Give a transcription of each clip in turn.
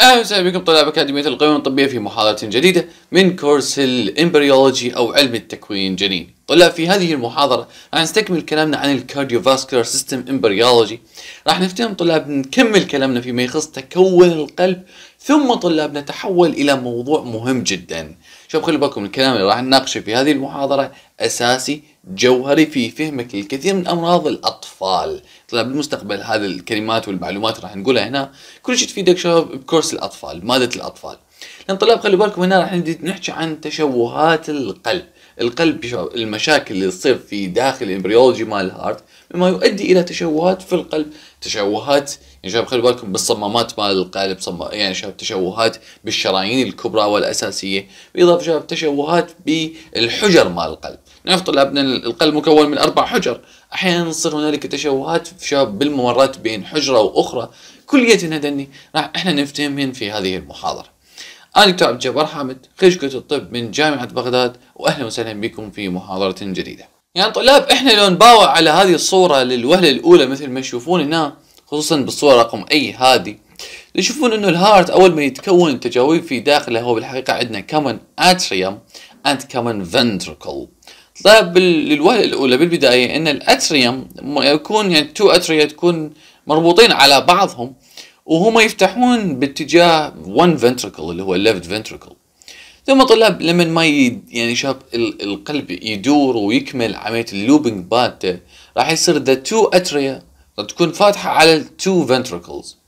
اهلا وسهلا بكم طلاب اكاديميه القيم الطبيه في محاضره جديده من كورس الامبريولوجي او علم التكوين الجنيني. طلاب في هذه المحاضره راح نستكمل كلامنا عن الكارديوفاسكولار سيستم امبريولوجي. راح نفتهم طلاب نكمل كلامنا فيما يخص تكون القلب ثم طلاب نتحول الى موضوع مهم جدا. شوف خلي بالكم الكلام اللي راح نناقشه في هذه المحاضره اساسي جوهري في فهمك للكثير من امراض الاطفال. طلع بالمستقبل هذه الكلمات والمعلومات راح نقولها هنا كل شيء تفيدك شباب بكورس الاطفال ماده الاطفال لان طلاب خلي بالكم هنا راح نحكي عن تشوهات القلب القلب شباب المشاكل اللي تصير في داخل الامبريولوجي مال الهارت مما يؤدي الى تشوهات في القلب تشوهات يعني شباب خلي بالكم بالصمامات مال القلب صم... يعني شباب تشوهات بالشرايين الكبرى والاساسيه بالاضافه شباب تشوهات بالحجر مال القلب نعرف طلابنا القلب مكون من اربع حجر احيانا تصير هنالك تشوهات بالممرات بين حجره واخرى كلية هدني راح احنا نفتهمهن في هذه المحاضره. انا دكتور عبد الجبار حامد خريج كليه الطب من جامعه بغداد واهلا وسهلا بكم في محاضره جديده. يعني طلاب احنا لو نباوع على هذه الصوره للوهله الاولى مثل ما تشوفون هنا خصوصا بالصوره رقم اي هذه تشوفون انه الهارت اول ما يتكون التجاويب في داخله هو بالحقيقه عندنا كمن اتريوم اند كمن فنتركل طيب للوهلة الأولى بالبداية أن الأتريم يكون يعني تو أتريا تكون مربوطين على بعضهم وهما يفتحون باتجاه one ventricle اللي هو left ventricle ثم طلاب لما ما يعني شاب القلب يدور ويكمل عملية اللوبينج بات راح يصير ذا تو أتريا تكون فاتحة على التو ventricles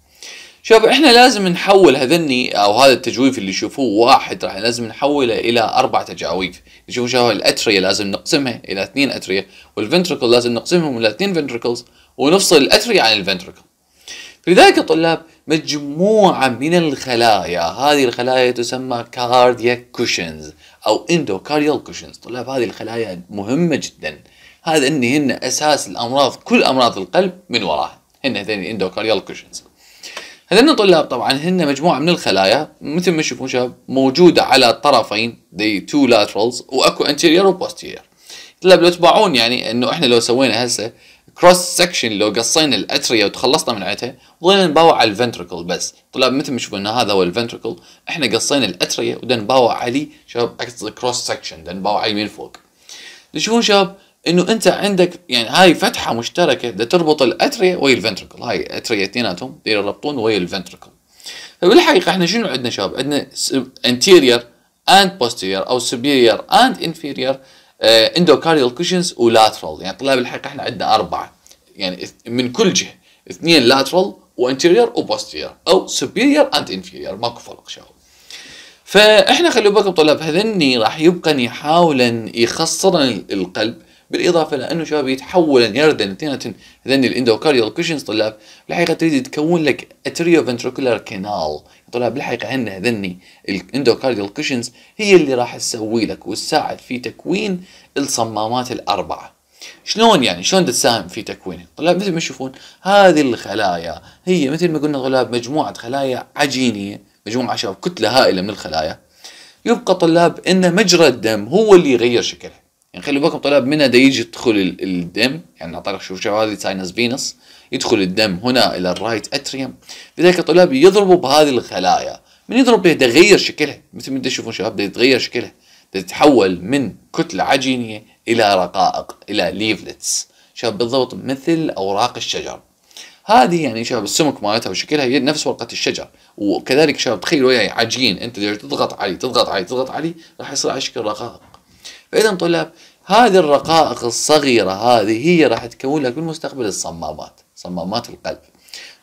شوف احنا لازم نحول هذني او هذا التجويف اللي يشوفوه واحد راح لازم نحوله الى اربع تجاويف يشوفوا شو الاتريا لازم نقسمها الى اثنين اتريا والفنتركل لازم نقسمهم الى اثنين فنتركلز ونفصل الاتريا عن الفنتركل لذلك الطلاب مجموعة من الخلايا هذه الخلايا تسمى كاردياك كوشنز أو اندوكارديال كوشنز طلاب هذه الخلايا مهمة جدا هذا أن هن أساس الأمراض كل أمراض القلب من وراها هن هذين الاندوكارديال كوشنز هذين الطلاب طبعا هن مجموعه من الخلايا مثل ما تشوفون شباب موجوده على الطرفين the two laterals واكو anterior وبوستيرير طلاب لو تباعون يعني انه احنا لو سوينا هسه كروس سكشن لو قصينا الاتريا وتخلصنا من عتها وظلنا نباوع على الفنتركل بس طلاب مثل ما تشوفون هذا هو الفنتركل احنا قصينا الاتريا ودنا عليه شباب اقصد كروس سكشن نباوع عليه من فوق تشوفون شباب انه انت عندك يعني هاي فتحه مشتركه بدها تربط الاتريا ويا الفنتركل هاي اتريا اثنيناتهم يربطون ويا الفنتركل فبالحقيقه احنا شنو عندنا شباب عندنا انتيريور اند بوستيريور او superior اند انفيريور اندوكارديال كوشنز ولاترال يعني طلاب الحقيقه احنا عندنا اربعه يعني من كل جهه اثنين لاترال وانتيريور وبوستيريور او superior اند انفيريور ماكو فرق شباب فاحنا خلي بالكم طلاب هذني راح يبقى يحاولن يخسرن القلب بالاضافه لانه شباب يتحول يردن اثنيناتهم هذين الاندوكاريال كوشنز طلاب بالحقيقه تريد تكون لك اتريو فنتركولار كينال طلاب بالحقيقه عندنا هذني الاندوكاريال كوشنز هي اللي راح تسوي لك وتساعد في تكوين الصمامات الاربعه شلون يعني شلون تساهم في تكوينه طلاب مثل ما تشوفون هذه الخلايا هي مثل ما قلنا طلاب مجموعه خلايا عجينيه مجموعه شباب كتله هائله من الخلايا يبقى طلاب ان مجرى الدم هو اللي يغير شكلها يعني خلي بالكم طلاب منها ده يجي يدخل الدم يعني نعطيك شوف شوف هذه ساينس فينس يدخل الدم هنا الى الرايت اتريوم لذلك الطلاب يضربوا بهذه الخلايا من يضرب بها تغير شكلها مثل ما تشوفون شباب يتغير شكلها تتحول من كتلة عجينية إلى رقائق إلى ليفلتس شباب بالضبط مثل أوراق الشجر هذه يعني شباب السمك مالتها وشكلها هي نفس ورقة الشجر وكذلك شباب تخيلوا يعني عجين أنت تضغط عليه تضغط عليه تضغط عليه راح يصير على شكل رقائق فاذا طلاب هذه الرقائق الصغيره هذه هي راح تكون لك بالمستقبل الصمامات صمامات القلب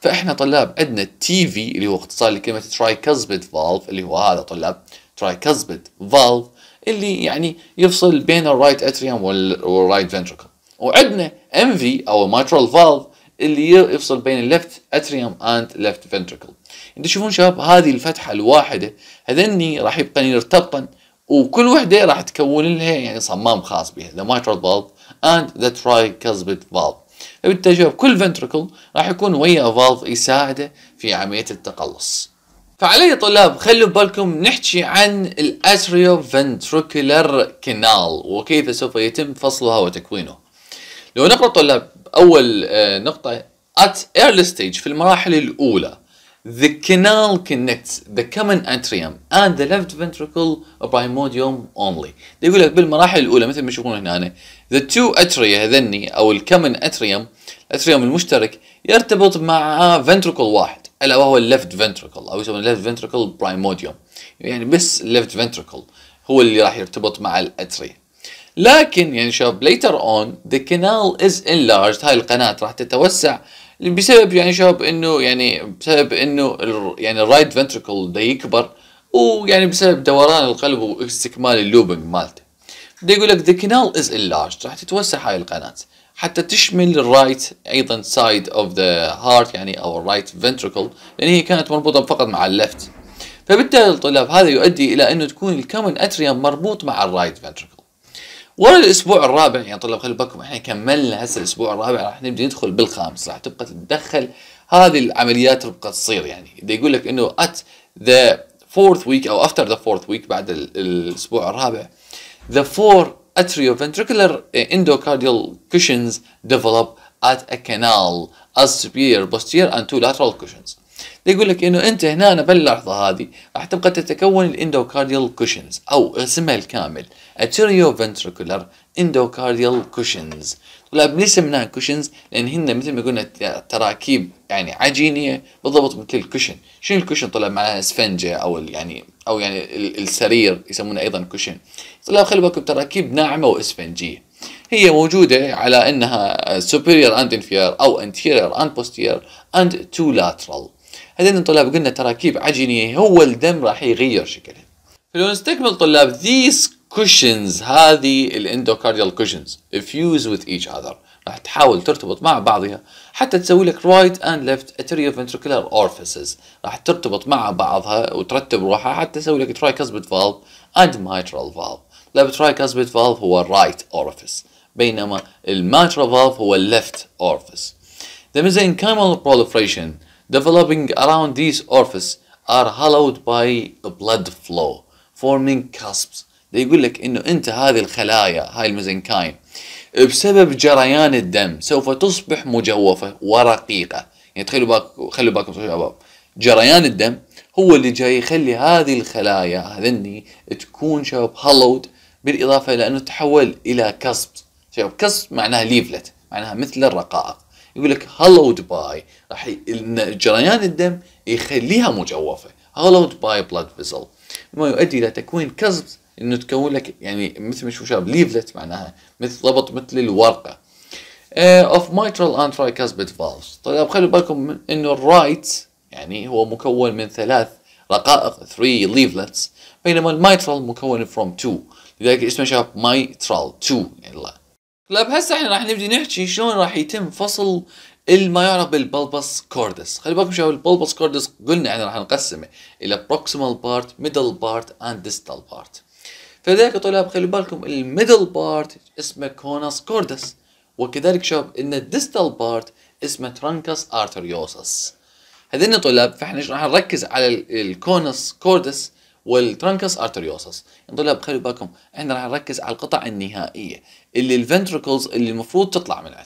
فاحنا طلاب عندنا التي في اللي هو اختصار لكلمه تراي فالف اللي هو هذا طلاب تراي فالف اللي يعني يفصل بين الرايت اتريوم والرايت فنتركل وعندنا ام في او الميترال فالف اللي يفصل بين اللفت اتريوم اند لفت فنتركل انتم تشوفون شباب هذه الفتحه الواحده هذني راح يبقى يرتبطن وكل وحده راح تكون لها يعني صمام خاص بها ذا mitral valve and the tricuspid valve بالتجربة كل فنتركل راح يكون ويا فالف يساعده في عملية التقلص فعلي طلاب خلوا بالكم نحكي عن الاتريو فنتركولار كنال وكيف سوف يتم فصلها وتكوينه لو نقرأ طلاب أول آه، نقطة at early stage في المراحل الأولى The canal connects the common atrium and the left ventricle primordium only. يقول لك بالمراحل الأولى مثل ما تشوفون هنا أنا. يعني the two atria هذني أو الكمن atrium الاتريوم المشترك يرتبط مع ventricle واحد ألا وهو الليفت ventricle أو يسمونه الليفت ventricle primordium يعني بس left ventricle هو اللي راح يرتبط مع الاتريا. لكن يعني شباب later on the canal is enlarged هاي القناة راح تتوسع بسبب يعني شباب انه يعني بسبب انه يعني الرايت فنتركل ده يكبر ويعني بسبب دوران القلب واستكمال اللوبنج مالته ده يقول لك ذا canal از enlarged راح تتوسع هاي القناه حتى تشمل الرايت ايضا سايد اوف ذا هارت يعني او الرايت فنتركل لان هي كانت مربوطه فقط مع اللفت فبالتالي الطلاب هذا يؤدي الى انه تكون الكومن اتريوم مربوط مع الرايت فنتركل ورا الاسبوع الرابع يعني طلاب خلي بالكم احنا كملنا هسه الاسبوع الرابع راح نبدا ندخل بالخامس راح تبقى تتدخل هذه العمليات تبقى تصير يعني اذا يقول لك انه ات ذا فورث ويك او افتر ذا فورث ويك بعد الاسبوع الرابع ذا فور atrioventricular eh, endocardial cushions develop at a canal as superior posterior and two lateral cushions يقول لك انه انت هنا باللحظه هذه راح تبقى تتكون الاندوكارديال كوشنز او اسمها الكامل اتيريو فنتريكولار اندوكارديال كوشنز ولكن ليش سميناها كوشنز؟ لان هن مثل ما قلنا تراكيب يعني عجينيه بالضبط مثل الكوشن، شنو الكوشن طلع معها اسفنجه او يعني او يعني السرير يسمونه ايضا كوشن. طلع خلي بالكم تراكيب ناعمه واسفنجيه. هي موجوده على انها superior and inferior او anterior and posterior and two lateral. هذين الطلاب قلنا تراكيب عجينية هو الدم راح يغير شكلها فلو نستكمل طلاب these cushions هذه الاندوكارديال cushions fuse with each other راح تحاول ترتبط مع بعضها حتى تسوي لك right and left atrioventricular orifices راح ترتبط مع بعضها وترتب روحها حتى تسوي لك tricuspid valve and mitral valve left tricuspid valve هو right orifice بينما الماترال valve هو left orifice. The mesenchymal proliferation developing around these orifices are hollowed by blood flow forming cusps ده يقول لك انه انت هذه الخلايا هاي الميزنكاين بسبب جريان الدم سوف تصبح مجوفه ورقيقه يعني تخيلوا باك خلوا بالكم شباب جريان الدم هو اللي جاي يخلي هذه الخلايا هذني تكون شباب هالود بالاضافه الى انه تحول الى كسب شباب كسب معناها ليفلت معناها مثل الرقائق يقول لك هالود باي راح جريان الدم يخليها مجوفه هالود باي بلاد فيزل مما يؤدي الى تكوين كزب انه تكون لك يعني مثل ما شاب ليفلت معناها مثل ضبط مثل الورقه اوف مايترال انتراي كاسبت فالفز طيب خلوا بالكم انه الرايت يعني هو مكون من ثلاث رقائق 3 ليفلتس بينما المايترال مكون فروم 2 لذلك اسمه شاب مايترال 2 يعني طيب هسه احنا راح نبدي نحكي شلون راح يتم فصل ما يعرف بالبلبس كوردس خلي بالكم شباب البلبس كوردس قلنا احنا راح نقسمه الى بروكسيمال بارت ميدل بارت اند ديستال بارت فلذلك طلاب خلي بالكم الميدل بارت اسمه كونس كوردس وكذلك شباب ان الديستال بارت اسمه ترانكس ارتريوسس هذين طلاب فاحنا راح نركز على الكونس كوردس والترانكس ارتريوسس طلاب خلي بالكم احنا راح نركز على القطع النهائيه اللي الفنتركلز اللي المفروض تطلع من عندها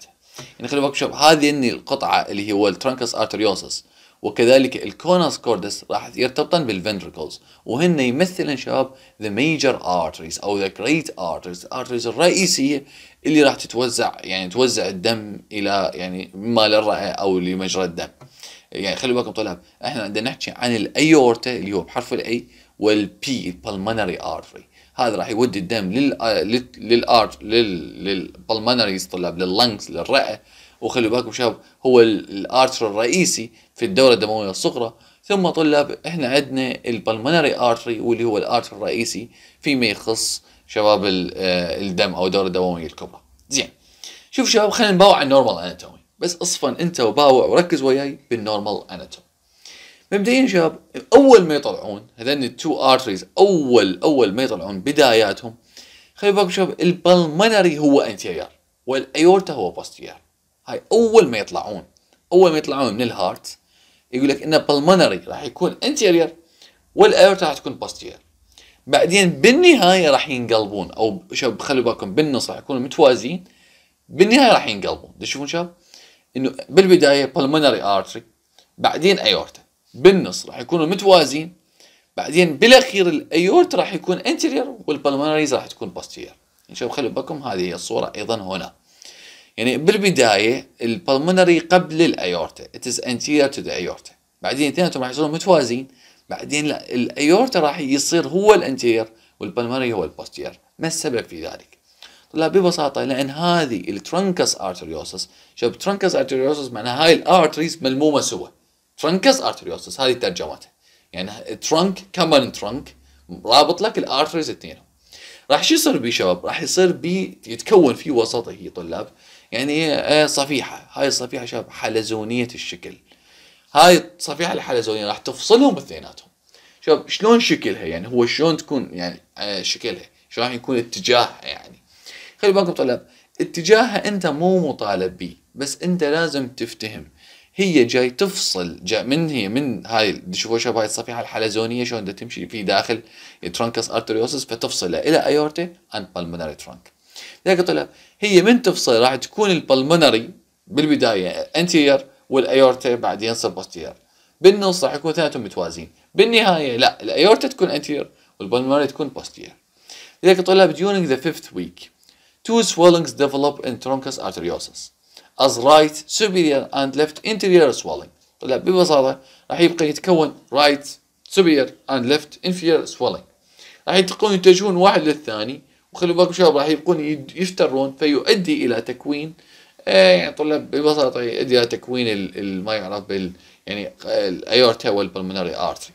يعني خلي بالك شباب هذه القطعه اللي هو الترانكس ارتريوسس وكذلك الكونس كوردس راح يرتبطن بالفنتركلز وهن يمثلن شباب ذا ميجر ارتريز او ذا جريت ارتريز الارتريز الرئيسيه اللي راح تتوزع يعني توزع الدم الى يعني ما للرئه او لمجرى الدم يعني خلي بالكم طلاب احنا عندنا نحكي عن الايورتا اللي هو بحرف الاي والبي البلمونري ارتري هذا راح يودي الدم لل آه، للارت للبلمنريز طلاب لللنكس للرئه وخلي بالكم شباب هو الارتر الرئيسي في الدوره الدمويه الصغرى ثم طلاب احنا عندنا البلمنري ارتري واللي هو الارتر الرئيسي فيما يخص شباب آه، الدم او الدوره الدمويه الكبرى زين شوف شباب خلينا نباوع على النورمال اناتومي بس اصفن انت وباوع وركز وياي بالنورمال اناتومي مبدئيا شباب اول ما يطلعون هذين التو ارتريز اول اول ما يطلعون بداياتهم خلي بالكم شباب البلمنري هو انتيرير والايورتا هو بوستير هاي اول ما يطلعون اول ما يطلعون من الهارت يقول لك ان البلمنري راح يكون انتيرير والايورتا راح تكون بوستير بعدين بالنهايه راح ينقلبون او شباب خلي بالكم بالنص راح يكونوا متوازيين بالنهايه راح ينقلبون تشوفون شباب انه بالبدايه بلمنري ارتري بعدين ايورتا بالنص راح يكونوا متوازين بعدين بالاخير الايورت راح يكون انتيرير والبلمونريز راح تكون باستير يعني شوف خلوا بالكم هذه هي الصوره ايضا هنا يعني بالبدايه البلمونري قبل الايورتا ات از انتيرير تو ذا ايورتا بعدين اثنيناتهم راح يصيرون متوازين بعدين لا الايورتا راح يصير هو الانتيرير والبلمونري هو البوستيرير ما السبب في ذلك؟ طلع ببساطه لان هذه الترنكس ارتريوسس شوف ترنكس ارتريوسس معناها هاي الارتريز ملمومه سوا ترنكس ارتريوسس هذه ترجمته يعني ترنك كمان ترنك رابط لك الارتريز اثنينهم راح شو يصير بيه شباب راح يصير بيه يتكون في وسطه هي طلاب يعني آه، صفيحه هاي الصفيحه شباب حلزونيه الشكل هاي الصفيحه الحلزونيه راح تفصلهم اثنيناتهم شباب شلون شكلها يعني هو شلون تكون يعني آه، شكلها شلون راح يكون اتجاهها يعني خلي بالكم طلاب اتجاهها انت مو مطالب بيه بس انت لازم تفتهم هي جاي تفصل جا من هي من هاي شوفوا شباب هاي الصفيحه الحلزونيه شلون بدها تمشي في داخل ترانكس ارتريوسس فتفصله الى ايورتي عن بالمونري ترانك لذلك طلع هي من تفصل راح تكون البلمونري بالبدايه انتير والايورتي بعدين يصير بوستير بالنص راح يكون اثنيناتهم متوازين بالنهايه لا الايورتا تكون انتير والبلمونري تكون بوستير لذلك طلب during the fifth week two swellings develop in truncus arteriosus as right superior and left inferior swelling طلع ببساطة راح يبقى يتكون right superior and left inferior swelling راح يتكون يتجهون واحد للثاني وخلوا بالكم شباب راح يبقون يفترون فيؤدي الى تكوين آه، يعني طلاب ببساطة يؤدي الى تكوين ما يعرف بال يعني الايورتا والبلمونري ارتري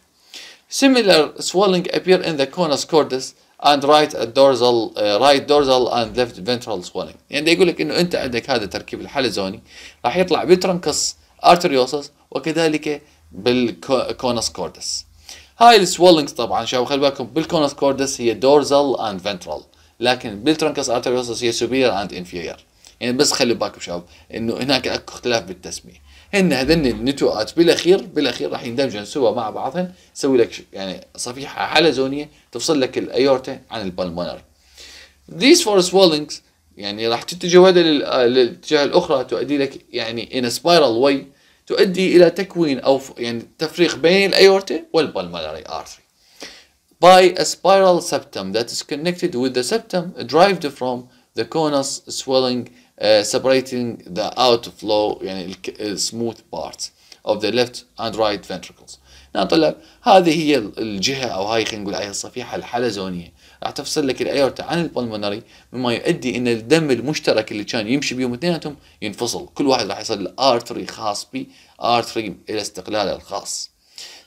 Similar swelling appear in the conus cordis and right dorsal uh, right dorsal and left ventral swelling يعني يقول لك انه انت عندك هذا التركيب الحلزوني راح يطلع بالترنكس arteriosus وكذلك بالكونس كوردس هاي السويلنجز طبعا شباب خلي بالكم بالكونس كوردس هي dorsal and ventral لكن بالترنكس arteriosus هي superior and inferior يعني بس خلي بالكم شباب انه هناك اكو اختلاف بالتسميه هن هذن النتوءات بالاخير بالاخير راح يندمجن سوا مع بعضهن تسوي لك يعني صفيحه حلزونيه تفصل لك الايورتا عن البلمونر These four swellings يعني راح تتجه هذا للاتجاه الاخرى تؤدي لك يعني in a spiral way تؤدي الى تكوين او يعني تفريق بين الايورتا والبلمونري artery by a spiral septum that is connected with the septum derived from the conus swelling Uh, separating the outflow يعني ال smooth parts of the left and right ventricles. نعم طلاب هذه هي الجهة أو هاي خلينا نقول عليها الصفيحة الحلزونية راح تفصل لك الأيورتا عن البلمونري مما يؤدي إن الدم المشترك اللي كان يمشي بيهم اثنيناتهم ينفصل كل واحد راح يصير الأرتري خاص بي ارتري إلى استقلاله الخاص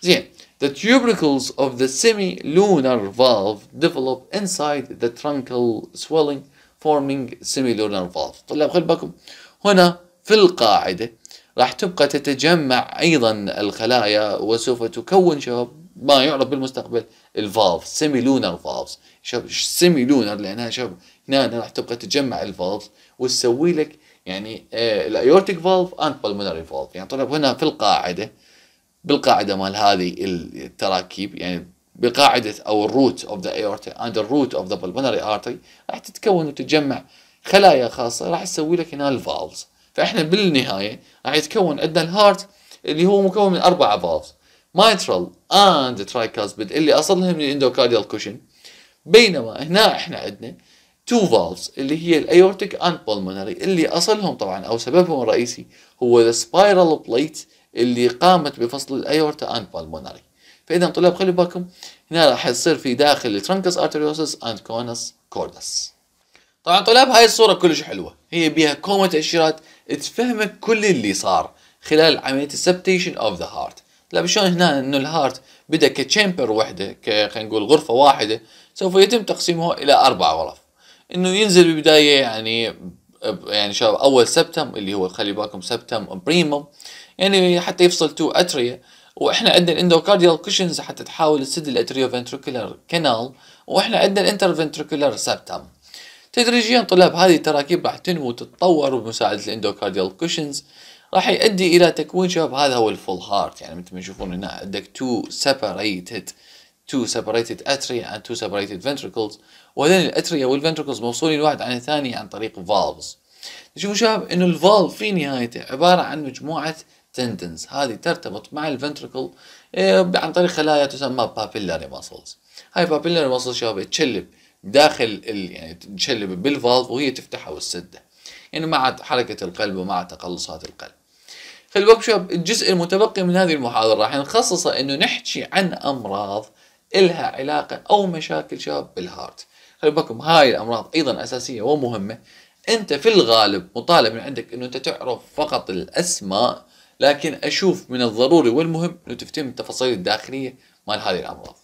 زين The tubercles of the semi-lunar valve develop inside the truncal swelling forming similar valve طلاب خلي بالكم هنا في القاعدة راح تبقى تتجمع أيضا الخلايا وسوف تكون شباب ما يعرف بالمستقبل الفالف لونر فالف شباب لونر لأنها شباب هنا راح تبقى تتجمع الفالف وتسوي لك يعني آه، الايورتيك فالف اند بالمونري فالف يعني طلب هنا في القاعده بالقاعده مال هذه التراكيب يعني بقاعدة أو الروت of the aorta and the root of the pulmonary artery راح تتكون وتتجمع خلايا خاصة راح تسوي لك هنا الفالز فإحنا بالنهاية راح يتكون عندنا الهارت اللي هو مكون من أربعة فالز mitral and tricuspid اللي أصلها من الاندوكارديال كوشن بينما هنا إحنا عندنا تو فالز اللي هي الايورتيك اند pulmonary اللي اصلهم طبعا او سببهم الرئيسي هو السبايرال بليت اللي قامت بفصل الايورتا اند pulmonary فاذا طلاب خلي بالكم هنا راح يصير في داخل الترنكس ارتريوسس اند كونس كوردس طبعا طلاب هاي الصوره كلش حلوه هي بيها كومه تاشيرات تفهمك كل اللي صار خلال عمليه السبتيشن اوف ذا هارت لا شلون هنا انه الهارت بدا كتشامبر وحده ك خلينا نقول غرفه واحده سوف يتم تقسيمه الى اربع غرف انه ينزل بالبدايه يعني يعني شباب اول سبتم اللي هو خلي بالكم سبتم بريمو يعني حتى يفصل تو اتريا واحنا عندنا الاندوكارديال كوشنز حتى تحاول تسد فنتركولار كانال واحنا عندنا فنتركولار سبتم تدريجيا طلاب هذه التراكيب راح تنمو وتتطور بمساعدة الاندوكارديال كوشنز راح يؤدي الى تكوين شباب هذا هو الفول هارت يعني مثل ما تشوفون هنا عندك تو سيبريتد two separated atria and two separated ventricles وهذين الاتريا والفنتركلز موصولين واحد عن الثاني عن طريق فالفز تشوفوا شباب انه الفالف في نهايته عباره عن مجموعه تندنز هذه ترتبط مع الفنتركل إيه، عن طريق خلايا تسمى بابيلاري ماسلز هاي بابيلاري ماسلز شباب تشلب داخل ال... يعني تشلب بالفالف وهي تفتحها والسده يعني مع حركه القلب ومع تقلصات القلب خلي شباب الجزء المتبقي من هذه المحاضره راح نخصصه انه نحكي عن امراض الها علاقه او مشاكل شباب بالهارت خلي بالكم هاي الامراض ايضا اساسيه ومهمه انت في الغالب مطالب من عندك انه انت تعرف فقط الاسماء لكن اشوف من الضروري والمهم انه تفتهم التفاصيل الداخليه مال هذه الامراض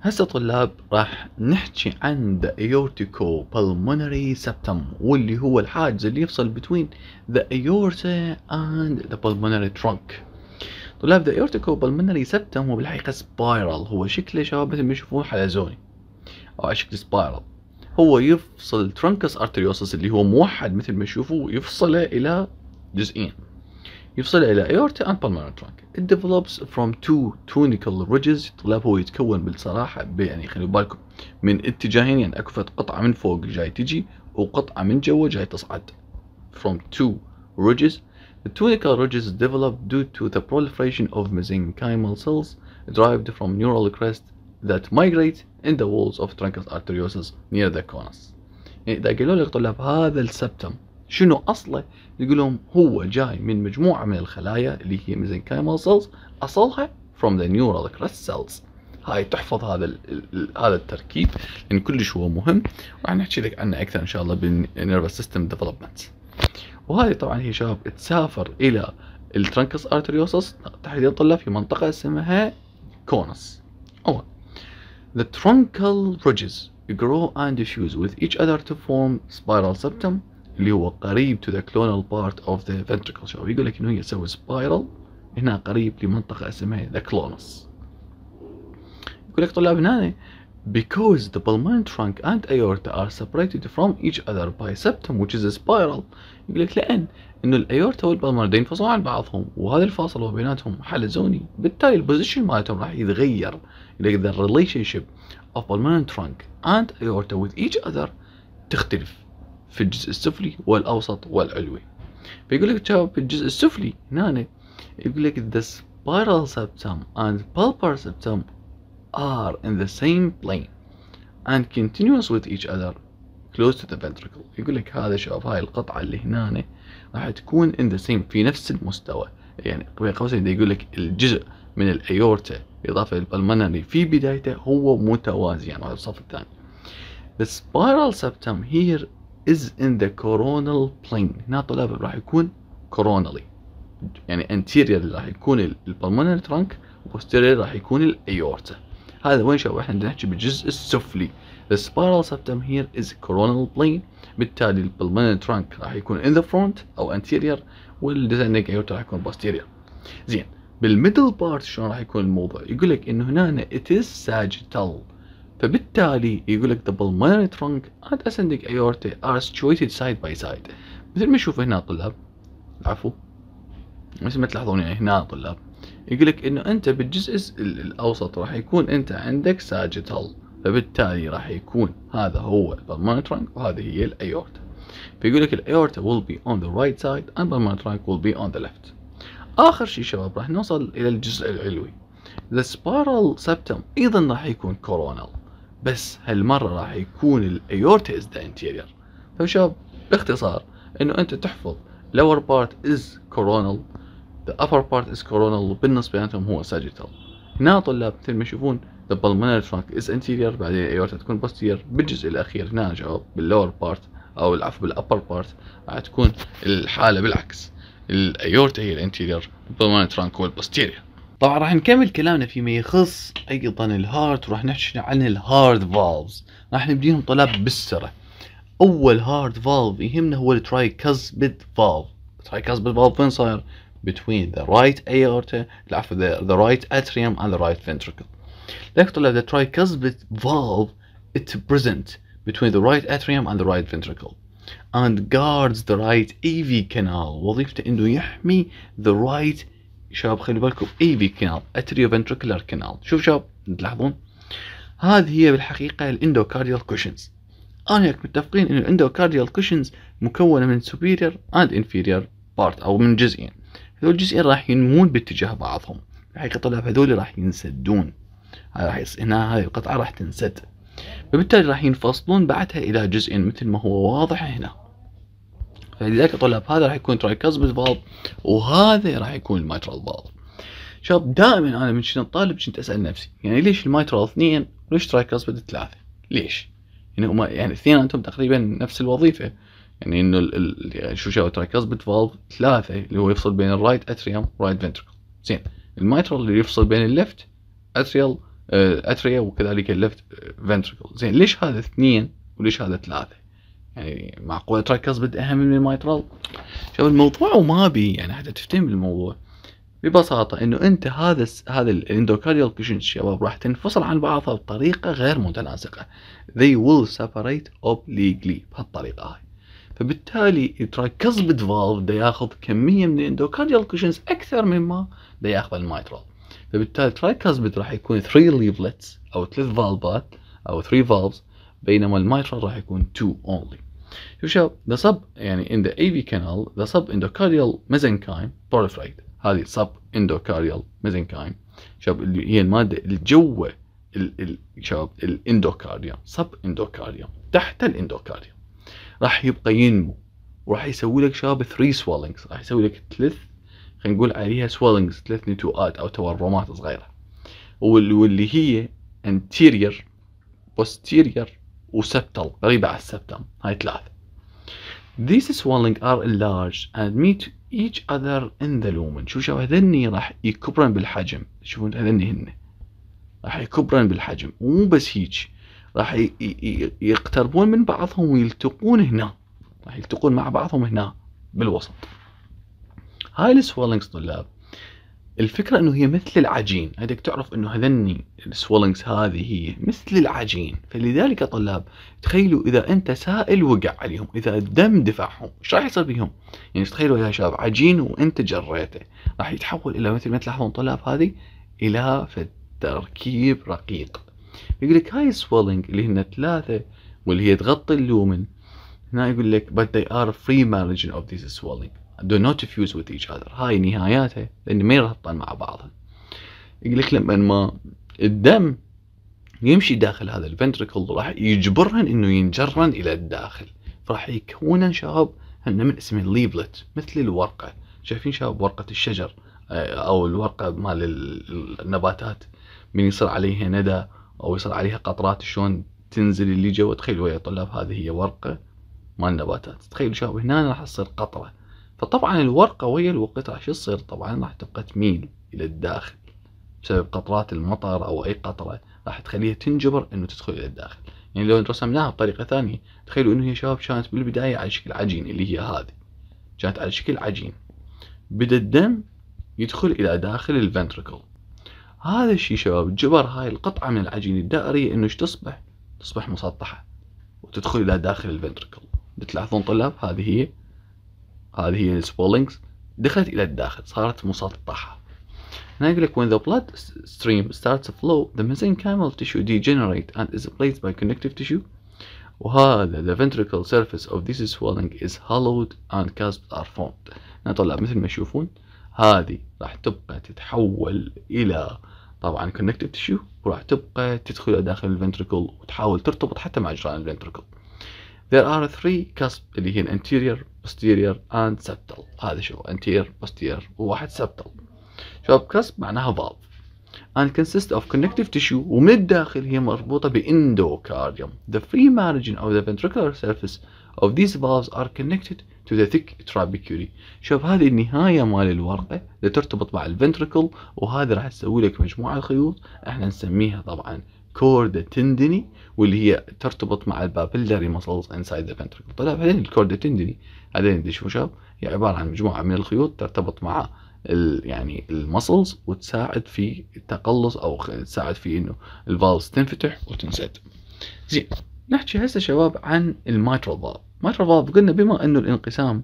هسه طلاب راح نحكي عن the aortico pulmonary septum واللي هو الحاجز اللي يفصل between the aorta and the pulmonary trunk طلاب the aortico pulmonary septum هو بالحقيقة سبايرال هو شكله شباب مثل ما يشوفون حلزوني او شكل سبايرال هو يفصل ترنكس ارتريوسس اللي هو موحد مثل ما تشوفوا يفصله الى جزئين يفصل إلى aorta and pulmonary trunk. It develops from two tunical ridges. طلاب هو يتكون بالصراحة يعني خلوا بالكم من اتجاهين يعني اكو قطعة من فوق جاي تجي وقطعة من جوا جاي تصعد. From two ridges. The tunical ridges develop due to the proliferation of mesenchymal cells derived from neural crest that migrate in the walls of truncal arterioles near the conus. يعني إذا قالوا لك طلاب هذا السبتم شنو اصله يقول لهم هو جاي من مجموعه من الخلايا اللي هي ميزنكايمال سيلز اصلها from the neural crest cells هاي تحفظ هذا هذا التركيب لان كلش هو مهم وراح نحكي لك عنه اكثر ان شاء الله بالنيرفس سيستم ديفلوبمنت وهذه طبعا هي شباب تسافر الى الترنكس ارتريوسس تحديدا طلع في منطقه اسمها كونس اول The truncal ridges grow and diffuse with each other to form spiral septum اللي هو قريب to the clonal part of the ventricle شوف يقول لك انه هي تسوي سبايرال هنا قريب لمنطقة اسمها the clonus يقول لك طلاب هنا because the pulmonary trunk and aorta are separated from each other by septum which is a spiral يقول لك لان انه الايورتا والبلمر ينفصلون عن بعضهم وهذا الفاصل هو بيناتهم حلزوني بالتالي البوزيشن مالتهم راح يتغير يقول لك the relationship of pulmonary trunk and aorta with each other تختلف في الجزء السفلي والاوسط والعلوي فيقول لك شباب في الجزء السفلي هنا يقول لك the spiral septum and pulpar septum are in the same plane and continuous with each other close to the ventricle يقول لك هذا شوف هاي القطعة اللي هنا راح تكون in the same في نفس المستوى يعني بين قوسين يقول لك الجزء من الايورتا اضافة للبلمنري في بدايته هو متوازي يعني هذا الصف الثاني The spiral septum here is in the coronal plane هنا الطلاب راح يكون coronally يعني anterior راح يكون البلمونري ترانك posterior راح يكون الايورتا هذا وين شو احنا نحكي بالجزء السفلي the spiral septum here is coronal plane بالتالي البلمونري ترانك راح يكون in the front او anterior والديزاينيك ايورتا راح يكون posterior زين بالميدل بارت شلون راح يكون الموضوع يقول لك انه هنا it is sagittal فبالتالي يقول لك دبل minor trunk and اسندنج aorta are situated side by side مثل ما نشوف هنا طلاب عفوا مثل ما تلاحظون يعني هنا طلاب يقول لك انه انت بالجزء الاوسط راح يكون انت عندك ساجيتال فبالتالي راح يكون هذا هو البلماني ترانك وهذه هي الايورتا فيقول لك الايورتا will be on the right side and pulmonary trunk will be on the left اخر شيء شباب راح نوصل الى الجزء العلوي the spiral septum ايضا راح يكون coronal بس هالمره راح يكون الايورتا از ذا انتيرير فشباب باختصار انه انت تحفظ lower part is coronal the upper part is coronal وبالنص بيناتهم هو sagittal هنا طلاب مثل ما يشوفون the pulmonary trunk is anterior بعدين الايورتا تكون posterior بالجزء الاخير هنا شباب lower part او العفو بالابر بارت راح تكون الحاله بالعكس الايورتا هي الانتيرير والبلمونري ترانك هو البوستيريور طبعا راح نكمل كلامنا فيما يخص ايضا الهارت وراح نحكي عن الهارد فالفز راح نبديهم طلاب بالسره اول هارد فالف يهمنا هو التراي كاسبد فالف التراي كاسبد فالف وين صاير between the right aorta العفو the, the right atrium and the right ventricle لك طلاب the tricuspid valve it present between the right atrium and the right ventricle and guards the right AV canal وظيفته انه يحمي the right شباب خلي بالكم اي في كنال اتريو فنتركلر كنال شوف شباب تلاحظون هذه هي بالحقيقه الاندوكارديال كوشنز انا وياك متفقين ان الاندوكارديال كوشنز مكونه من سوبيريور اند انفيريور بارت او من جزئين هذول الجزئين راح ينمون باتجاه بعضهم بحيث طلاب هذول راح ينسدون راح هنا هذه القطعه راح تنسد فبالتالي راح ينفصلون بعدها الى جزئين مثل ما هو واضح هنا فلذلك الطلاب هذا راح يكون ترايكاسبيد فالف وهذا راح يكون الميترال فالف شباب دائما انا من شنو الطالب كنت اسال نفسي يعني ليش الميترال اثنين وليش ترايكاسبيد ثلاثه؟ ليش؟ يعني هم يعني انتم تقريبا نفس الوظيفه يعني انه ال... يعني شو شو ترايكاسبيد فالف ثلاثه اللي هو يفصل بين الرايت اتريوم ورايت فنتركل زين الميترال اللي يفصل بين اللفت اتريال آه، اتريا وكذلك اللفت آه، فنتركل زين ليش هذا اثنين وليش هذا ثلاثه؟ يعني معقول تركز بد اهم من ما يترض شوف الموضوع وما بي يعني حتى تفتهم الموضوع ببساطة انه انت هذا س... هذا الاندوكارديال كيشن شباب راح تنفصل عن بعضها بطريقة غير متناسقة. They will separate obliquely بهالطريقة هاي. فبالتالي تركز بالفالف دا ياخذ كمية من الاندوكارديال كيشنز اكثر مما دا ياخذ المايترال. فبالتالي ترايكاسبيد راح يكون 3 ليفلتس او 3 فالبات او 3 فالفز بينما المايترال راح يكون 2 اونلي. شوف شوف the sub يعني in the AV canal the endocardial mesenchyme proliferate هذه sub endocardial mesenchyme شوف اللي هي المادة اللي جوا شوف الاندوكارديوم sub endocardium تحت الاندوكارديوم راح يبقى ينمو وراح يسوي لك شباب 3 swellings راح يسوي لك ثلاث خلينا نقول عليها swellings ثلاث نتوءات او تورمات صغيرة واللي هي anterior posterior وسبتال قريبة على السبتم هاي ثلاثة These swelling are enlarged and meet each other in the lumen شوف شو هذني راح يكبرن بالحجم شوفون هذني هن راح يكبرن بالحجم ومو بس هيك راح يقتربون من بعضهم ويلتقون هنا راح يلتقون مع بعضهم هنا بالوسط هاي السوالينجز طلاب الفكره انه هي مثل العجين هذيك تعرف انه هذني السويلنجز هذه هي مثل العجين فلذلك يا طلاب تخيلوا اذا انت سائل وقع عليهم اذا الدم دفعهم ايش راح يصير فيهم يعني تخيلوا يا شباب عجين وانت جريته راح يتحول الى مثل ما تلاحظون طلاب هذه الى في التركيب رقيق يقول لك هاي السويلنج اللي هن ثلاثه واللي هي تغطي اللومن هنا يقول لك but they are free margin of this swelling do not fuse with each other هاي نهاياتها لان ما يربطن مع بعضها يقول لك لما ما الدم يمشي داخل هذا الفنتركل راح يجبرهن انه ينجرن الى الداخل فراح يكونن شباب هن من اسمه ليفلت مثل الورقه شايفين شباب ورقه الشجر آه، او الورقه مال النباتات من يصير عليها ندى او يصير عليها قطرات شلون تنزل اللي جوا تخيلوا يا طلاب هذه هي ورقه مال النباتات تخيلوا شباب هنا راح تصير قطره فطبعا الورقة وهي الوقت راح يصير طبعا راح تبقى تميل إلى الداخل بسبب قطرات المطر أو أي قطرة راح تخليها تنجبر إنه تدخل إلى الداخل يعني لو رسمناها بطريقة ثانية تخيلوا إنه هي شباب كانت بالبداية على شكل عجين اللي هي هذه كانت على شكل عجين بدأ الدم يدخل إلى داخل الفنتركل هذا الشيء شباب جبر هاي القطعة من العجين الدائرية إنه تصبح تصبح مسطحة وتدخل إلى داخل الفنتركل تلاحظون طلاب هذه هي هذه هي السبولينجز دخلت الى الداخل صارت مسطحه هنا يقول لك when the blood stream starts to flow the mesenchymal tissue degenerate and is replaced by connective tissue وهذا the ventricle surface of this swelling is hollowed and cusps are formed هنا طلع مثل ما تشوفون هذه راح تبقى تتحول الى طبعا connective tissue وراح تبقى تدخل داخل الفنتركل وتحاول ترتبط حتى مع جدران الفنتركل There are three cusp اللي هي anterior, posterior and septal هذا شو anterior posterior وواحد septal شوف cusp معناها valve and consist of connective tissue ومن الداخل هي مربوطة باندوكارديوم. The free margin of the ventricular surface of these valves are connected to the thick trabeculae. شوف هذه النهاية مال الورقة اللي ترتبط مع الventricle وهذه راح تسوي لك مجموعة خيوط احنا نسميها طبعا كورد تندني واللي هي ترتبط مع البابلري مسلز انسايد ذا فنتركل طلع بعدين الكوردة تندني بعدين تشوفوا شباب هي عبارة عن مجموعة من الخيوط ترتبط مع يعني المسلز وتساعد في التقلص او تساعد في انه الفالز تنفتح وتنسد زين نحكي هسه شباب عن الميترال فالف الميترال فالف قلنا بما انه الانقسام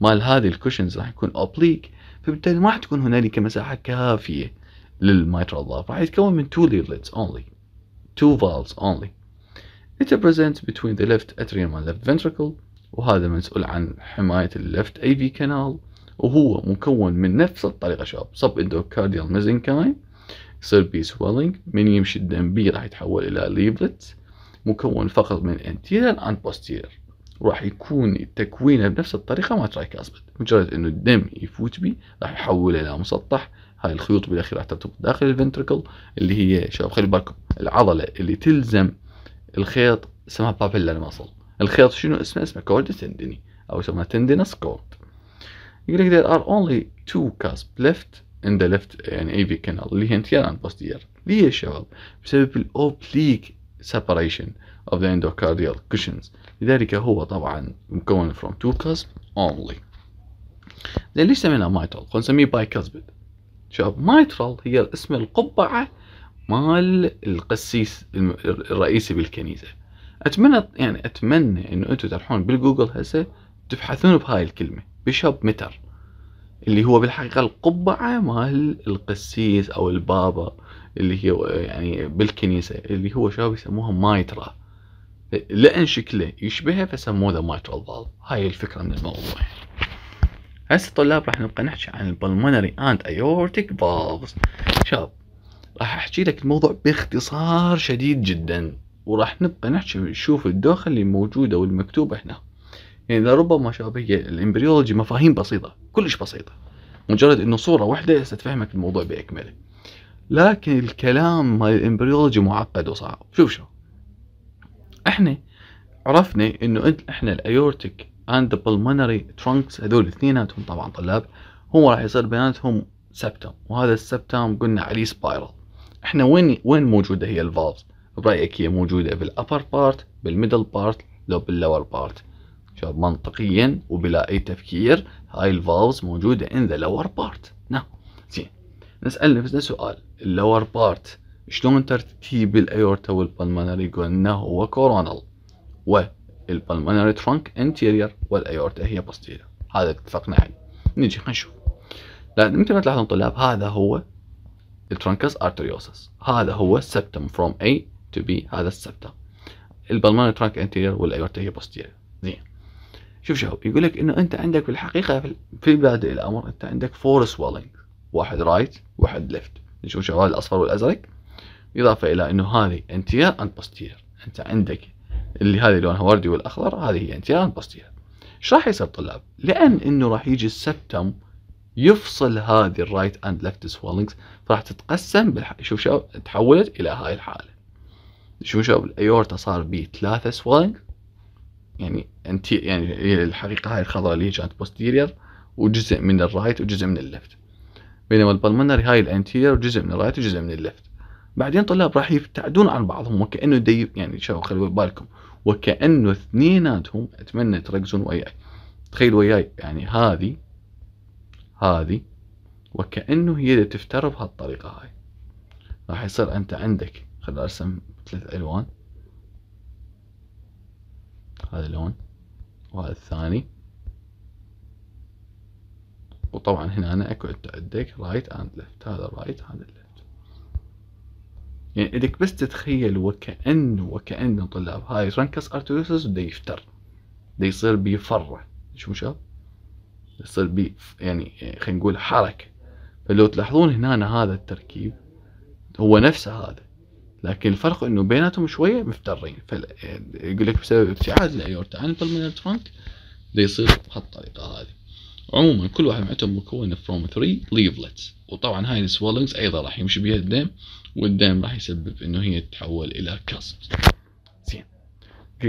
مال هذه الكوشنز راح يكون اوبليك فبالتالي ما راح تكون هنالك مساحه كافيه للميترال فالف راح يتكون من تو ليرلتس اونلي two valves only. It presents between the left atrium and left ventricle وهذا مسؤول عن حماية ال left AV canal وهو مكون من نفس الطريقة شباب sub endocardial mesenchyme يصير بي سويلنج من يمشي الدم بي راح يتحول الى ليفلت مكون فقط من anterior and posterior راح يكون تكوينه بنفس الطريقة مع ترايكاسبيد مجرد انه الدم يفوت بي راح يحوله الى مسطح هاي الخيوط بالاخير راح ترتبط داخل الفنتركل اللي هي شباب خلي بالكم العضله اللي تلزم الخيط اسمها بابيلا المصل الخيط شنو اسمه اسمه كورد تندني او يسمى تندنس كورد يقول لك there are only two cusp left in the left يعني اي في كانال اللي هي انتيران بوستير ليش شباب بسبب الاوبليك separation of the endocardial cushions لذلك هو طبعا مكون from two cusp only زين ليش سميناه مايتال؟ خلينا نسميه باي شاب مايترال هي اسم القبعة مال القسيس الرئيسي بالكنيسة اتمنى يعني اتمنى انه انتم تروحون بالجوجل هسه تبحثون بهاي الكلمة بشاب متر اللي هو بالحقيقة القبعة مال القسيس او البابا اللي هي يعني بالكنيسة اللي هو شباب يسموها مايترا لان شكله يشبهه فسموه ذا مايترال هاي الفكرة من الموضوع هسه طلاب راح نبقى نحكي عن البلمونري اند ايورتيك فالفز شباب راح احكي لك الموضوع باختصار شديد جدا وراح نبقى نحكي نشوف الدوخه اللي موجوده والمكتوبه هنا يعني لربما شباب هي الامبريولوجي مفاهيم بسيطه كلش بسيطه مجرد انه صوره واحده ستفهمك الموضوع باكمله لكن الكلام مال الامبريولوجي معقد وصعب شوف شو احنا عرفنا انه احنا الايورتيك عند pulmonary trunks هذول اثنيناتهم طبعا طلاب هو راح يصير بيناتهم سبتم وهذا السبتم قلنا عليه سبايرال احنا وين وين موجوده هي الفالفز برايك هي موجوده بالابر بارت بالميدل بارت لو باللور بارت شوف منطقيا وبلا اي تفكير هاي الفالفز موجوده ان ذا لور بارت زين نسال نفسنا سؤال اللور بارت شلون ترتيب الايورتا والبلمونري قلنا هو كورونال و البلمونري ترونك انتيرير والايورتا هي بوستيرير هذا اتفقنا عليه نجي خلينا نشوف لان مثل ما تلاحظون طلاب هذا هو الترونكس ارتريوسس هذا هو السبتم فروم A تو B هذا السبتم البلمونري ترانك انتيرير والايورتا هي بوستيرير زين شوف شو يقول لك انه انت عندك في الحقيقه في بادئ الامر انت عندك فور سوالينج واحد رايت واحد ليفت نشوف هذا الاصفر والازرق اضافه الى انه هذه انتير اند بوستير انت عندك اللي هذه لونها وردي والاخضر هذه هي انتيران باستيها ايش راح يصير طلاب لان انه راح يجي السبتم يفصل هذه الرايت اند ليفت سوالنجز فراح تتقسم بالح... شوف شباب تحولت الى هاي الحاله شوف شو الايورتا صار ب ثلاثه سوالنج يعني انت يعني هي الحقيقه هاي الخضراء اللي هي كانت بوستيرير وجزء من الرايت وجزء من الليفت بينما البلمنري هاي الانتيرير وجزء من الرايت وجزء من الليفت بعدين طلاب راح يبتعدون عن بعضهم وكانه دي يعني شو خلوا بالكم وكانه اثنيناتهم اتمنى تركزون وياي تخيل وياي يعني هذه هذه وكانه هي تفتر بهالطريقه هاي راح يصير انت عندك خل ارسم ثلاث الوان هذا لون وهذا الثاني وطبعا هنا أنا اكو عندك رايت اند ليفت هذا رايت هذا ليفت يعني إذاك بس تتخيل وكأن وكأن طلاب هاي رانكس أرتوسوس بده يفتر بده يصير بفرة شو شاب يصير بي يعني خلينا نقول حركة فلو تلاحظون هنا هذا التركيب هو نفسه هذا لكن الفرق انه بيناتهم شويه مفترين يقول لك بسبب ابتعاد الايورتا عن البلمنر ترانك ده يصير بهالطريقه هذه عموما كل واحد معتهم مكون فروم 3 ليفلتس وطبعا هاي السوالينجز ايضا راح يمشي بيها الدم والدم راح يسبب انه هي تتحول الى كاست زين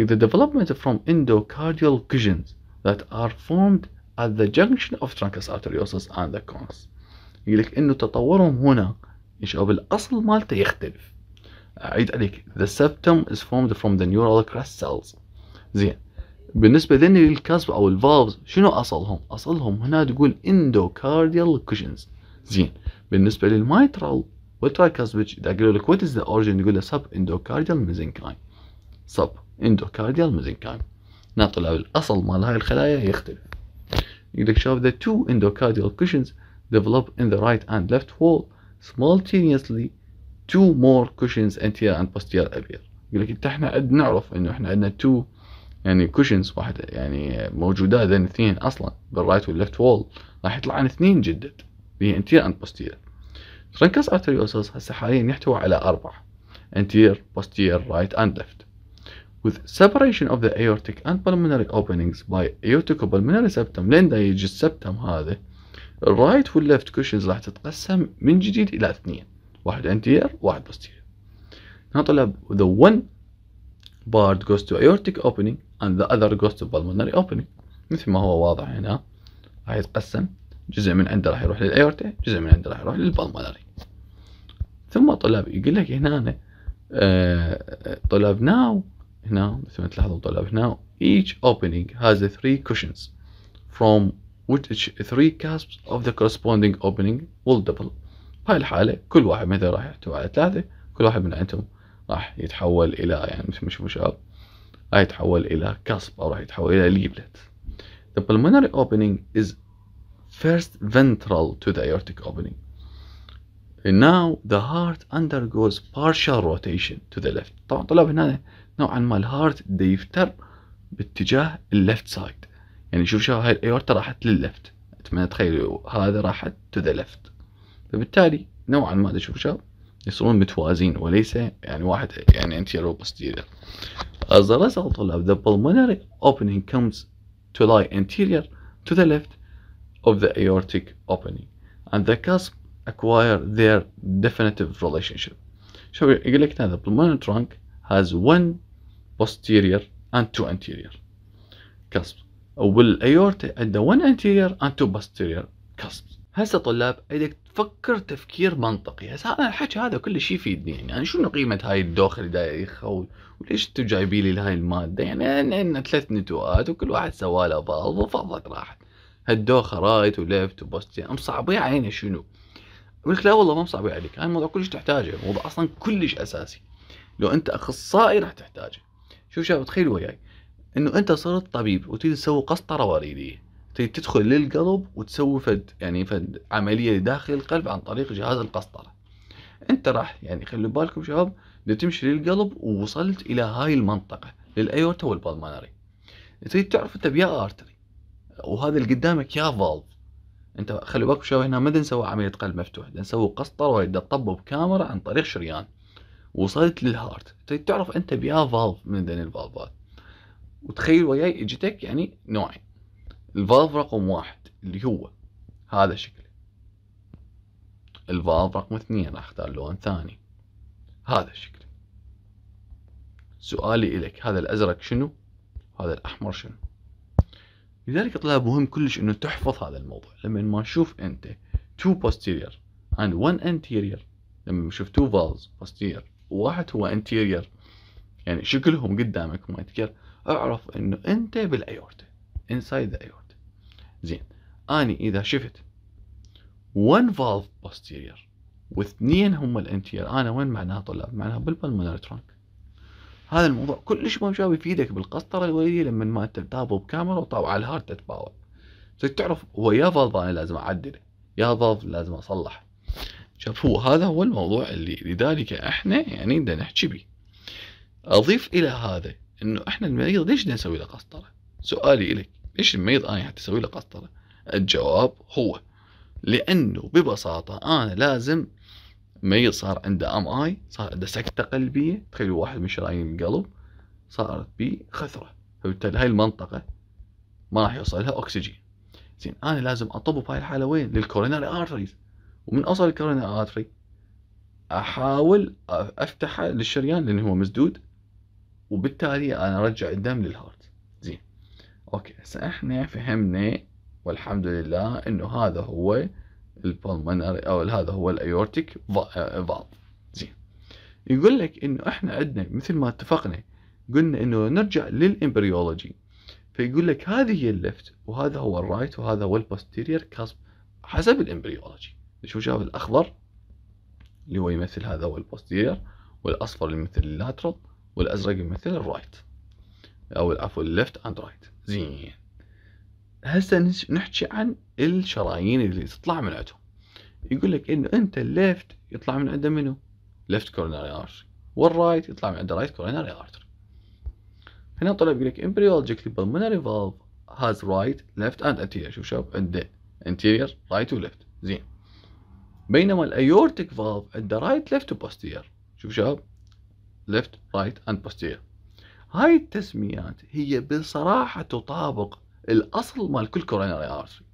the development from endocardial cushions that are formed at the junction of truncus arteriosus and the cones يقول لك انه تطورهم هنا شباب الاصل مالته يختلف اعيد عليك the septum is formed from the neural crest cells زين بالنسبه ذن للكاسب او الفالفز شنو اصلهم اصلهم هنا تقول endocardial كوشنز زين بالنسبه للميترال والتراكرز بيتش اذا قالوا لك وات از ذا اورجن يقول له سب اندوكارديال ميزنكايم سب اندوكارديال ميزنكايم نطلع الاصل مال هاي الخلايا يختلف يقول لك شوف the two endocardial cushions develop in the right and left wall simultaneously two more cushions anterior and posterior appear يقول لك انت احنا عد نعرف انه احنا عندنا two يعني كوشنز واحد يعني موجودة ذن اثنين اصلا بالرايت والليفت وول راح يطلع عن اثنين جدد هي انتير اند بوستير Truncus arteriosus هسه حاليا يحتوي على أربع anterior, posterior, right and left with separation of the aortic and pulmonary openings by pulmonary septum لين دا يجي السبتم هذا الرايت والليفت كوشنز راح تتقسم من جديد إلى اثنين واحد anterior واحد posterior نطلب the one part goes to aortic opening and the other goes to pulmonary opening مثل ما هو واضح هنا راح يتقسم جزء من عنده راح يروح للايورتا جزء من عنده راح يروح للبلمونري ثم طلاب يقول لك هنا آه، طلاب ناو هنا مثل ما تلاحظون طلاب هنا each opening has three cushions from which three cusps of the corresponding opening will double هاي الحالة كل واحد مثلا راح يحتوي على ثلاثة كل واحد من عندهم راح يتحول إلى يعني مثل ما شوفوا شباب راح يتحول إلى كاسب أو راح يتحول إلى ليبلت The pulmonary opening is first ventral to the aortic opening. And now the heart undergoes partial rotation to the left. طبعا طلاب هنا نوعا ما الهارت بده يفتر باتجاه الليفت سايد يعني شوف شو هاي الايورتا راحت للليفت اتمنى تخيلوا هذا راحت to the left. فبالتالي نوعا ما تشوف شو يصيرون متوازين وليس يعني واحد يعني anterior posterior as a result طلاب the pulmonary opening comes to lie anterior to the left of the aortic opening and the cusp acquire their definitive relationship. So يقول لك the pulmonary trunk has one posterior and two anterior cusps والايورتا عنده one anterior and two posterior cusps. هسه طلاب ايدك تفكر تفكير منطقي هسه انا الحكي هذا كل شيء يفيدني يعني انا شنو قيمه هاي الدوخه اللي دايخها وليش انتم جايبين لي هاي الماده يعني عندنا ثلاث نتوءات وكل واحد سوى له بعض وفضت راحت هالدوخه رايت ولفت وبوست يعني مصعبيه علينا شنو؟ قلت لا والله ما مصعبه عليك هاي الموضوع كلش تحتاجه الموضوع اصلا كلش اساسي لو انت اخصائي راح تحتاجه شوف شباب تخيل وياي انه انت صرت طبيب وتريد تسوي قسطره وريديه تريد تدخل للقلب وتسوي فد يعني فد عمليه داخل القلب عن طريق جهاز القسطره انت راح يعني خلوا بالكم شباب تمشي للقلب ووصلت الى هاي المنطقه للايورتا والبالمانري تريد تعرف انت بيا ارتر وهذا اللي قدامك يا فالف انت خلي بالك شوي هنا ما نسوي عمليه قلب مفتوح نسوي قسطره ولا تطبب كاميرا عن طريق شريان وصلت للهارت تعرف انت بيا فالف من ذن الفالفات وتخيل وياي اجتك يعني نوعين الفالف رقم واحد اللي هو هذا شكله الفالف رقم اثنين راح اختار لون ثاني هذا شكله سؤالي إلك هذا الأزرق شنو هذا الأحمر شنو لذلك طلاب مهم كلش انه تحفظ هذا الموضوع لما ما تشوف انت تو posterior and وان anterior لما تشوف تو valves posterior وواحد هو anterior يعني شكلهم قدامك ما تذكر اعرف انه انت بالايورتا inside the aorta زين اني اذا شفت one valve posterior واثنين هم الانتيرير انا وين معناها طلاب معناها بالبلمونار ترانك هذا الموضوع كلش مهم شباب يفيدك بالقسطره الوليديه لما ما انت تتابعه بكاميرا وطابعه على الهارد تتباوع تعرف هو يا فاض انا لازم اعدله يا فاض لازم اصلح شوف هو هذا هو الموضوع اللي لذلك احنا يعني بدنا نحكي به اضيف الى هذا انه احنا المريض ليش بدنا نسوي له قسطره؟ سؤالي لك ليش المريض انا حتى اسوي له قسطره؟ الجواب هو لانه ببساطه انا لازم ميت صار عنده ام اي صار عنده سكته قلبيه تخيلوا واحد من شرايين القلب صارت بي خثره فبالتالي هاي المنطقه ما راح يوصلها اكسجين زين انا لازم اطب بهاي الحاله وين للكورونري ارتريز ومن اوصل الكورونري ارتري احاول افتحه للشريان لان هو مسدود وبالتالي انا ارجع الدم للهارت زين اوكي هسه احنا فهمنا والحمد لله انه هذا هو البلمونري او هذا هو الايورتيك فالف زين يقول لك انه احنا عندنا مثل ما اتفقنا قلنا انه نرجع للامبريولوجي فيقول لك هذه هي اللفت وهذا هو الرايت وهذا هو البوستيرير كاسب حسب الامبريولوجي شوف شاف الاخضر اللي هو يمثل هذا هو البوستيرير والاصفر يمثل اللاترال والازرق يمثل الرايت او عفوا اللفت اند رايت زين هسه نحكي عن الشرايين اللي تطلع من عندهم يقول لك انه انت الليفت يطلع من عنده منو؟ ليفت كورنري ارتري والرايت يطلع من عنده رايت كورنري ارتري هنا طلع يقول لك امبريولوجيكلي pulmonary فالف هاز رايت ليفت اند انتيريور شوف شوف عنده انتيريور رايت وليفت زين بينما الايورتيك فالف عنده رايت ليفت و شوف شوف ليفت رايت اند بوستير هاي التسميات هي بصراحة تطابق الاصل مال كل كورونري ارتري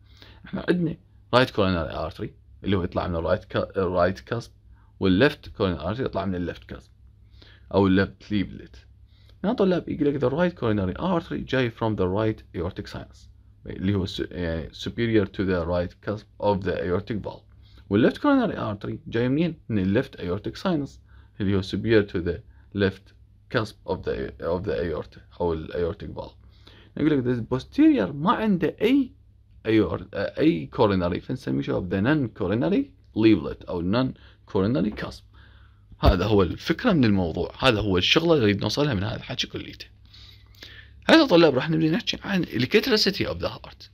احنا عندنا رايت كورونري ارتري اللي هو يطلع من الرايت الرايت كاسب والليفت كورونري ارتري يطلع من الليفت كاسب او الليفت ليبلت هنا طلاب يقول لك ذا رايت كورونري ارتري جاي فروم ذا رايت ايورتيك ساينس اللي هو يعني superior to the right cusp of the aortic valve والليفت كورونري ارتري جاي منين؟ من الليفت ايورتيك ساينس اللي هو superior to the left cusp of the of the aorta أو الايورتيك aortic valve يقول لك the posterior ما عنده اي أيوة، اي اي كورنري فنسميه شباب the non coronary leaflet او non coronary cusp هذا هو الفكره من الموضوع هذا هو الشغله اللي نريد نوصلها من هذا الحكي كليته هذا طلاب راح نبدا نحكي عن الكترسيتي اوف ذا هارت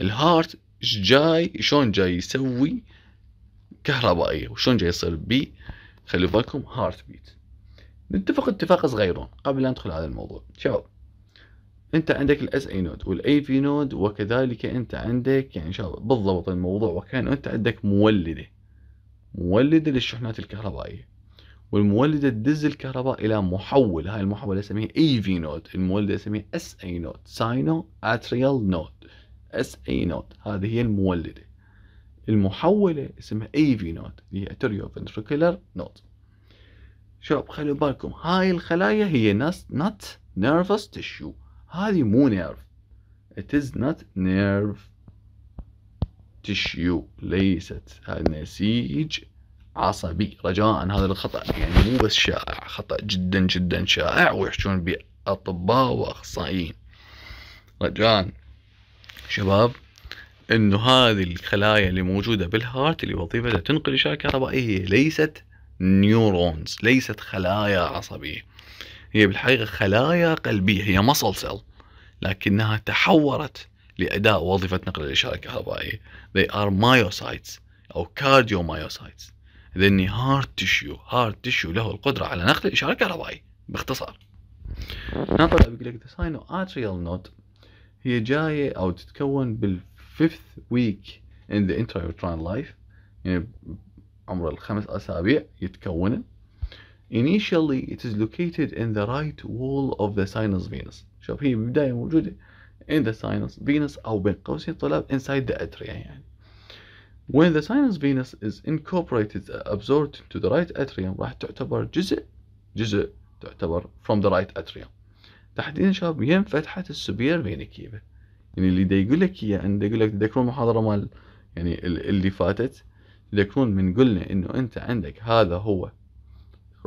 الهارت ايش جاي شلون جاي يسوي كهربائيه وشلون جاي يصير بي خلي بالكم هارت بيت نتفق اتفاق صغيرون قبل لا ندخل على الموضوع شباب انت عندك الاس اي نود والاي في نود وكذلك انت عندك يعني الله بالضبط الموضوع وكان انت عندك مولده مولده للشحنات الكهربائيه والمولده تدز الكهرباء الى محول هاي المحوله اسميها اي في نود المولده اسميها اس اي نود ساينو اتريال نود اس اي نود هذه هي المولده المحوله اسمها اي في نود اللي هي اتريو فنتريكولار نود شوف خلوا بالكم هاي الخلايا هي ناس نات نيرفس تشو هذه مو نيرف it is not nerve tissue ليست هذا نسيج عصبي رجاء هذا الخطأ يعني مو بس شائع خطأ جدا جدا شائع ويحشون بأطباء وأخصائيين رجاء شباب انه هذه الخلايا اللي موجوده بالهارت اللي وظيفتها تنقل اشاره كهربائيه ليست نيورونز ليست خلايا عصبيه هي بالحقيقة خلايا قلبية هي مصل سيل لكنها تحورت لأداء وظيفة نقل الإشارة الكهربائية they are myocytes أو cardiomyocytes ذني هارد تشيو هارد تشيو له القدرة على نقل الإشارة الكهربائية باختصار نطلع بقول لك the sinoatrial node هي جاية أو تتكون بال fifth week in the intrauterine life يعني عمر الخمس أسابيع يتكون Initially it is located in the right wall of the sinus venous شوف هي بالبداية موجودة in the sinus venous أو بين قوسين طلاب inside the atria يعني When the sinus venous is incorporated absorbed into the right atrium راح تعتبر جزء جزء تعتبر from the right atrium تحديدا شباب وين فتحة السوبير فينا كيفه يعني اللي دا يقول لك اياه انه يقول لك تذكرون محاضرة مال يعني اللي فاتت تذكرون من قلنا انه انت عندك هذا هو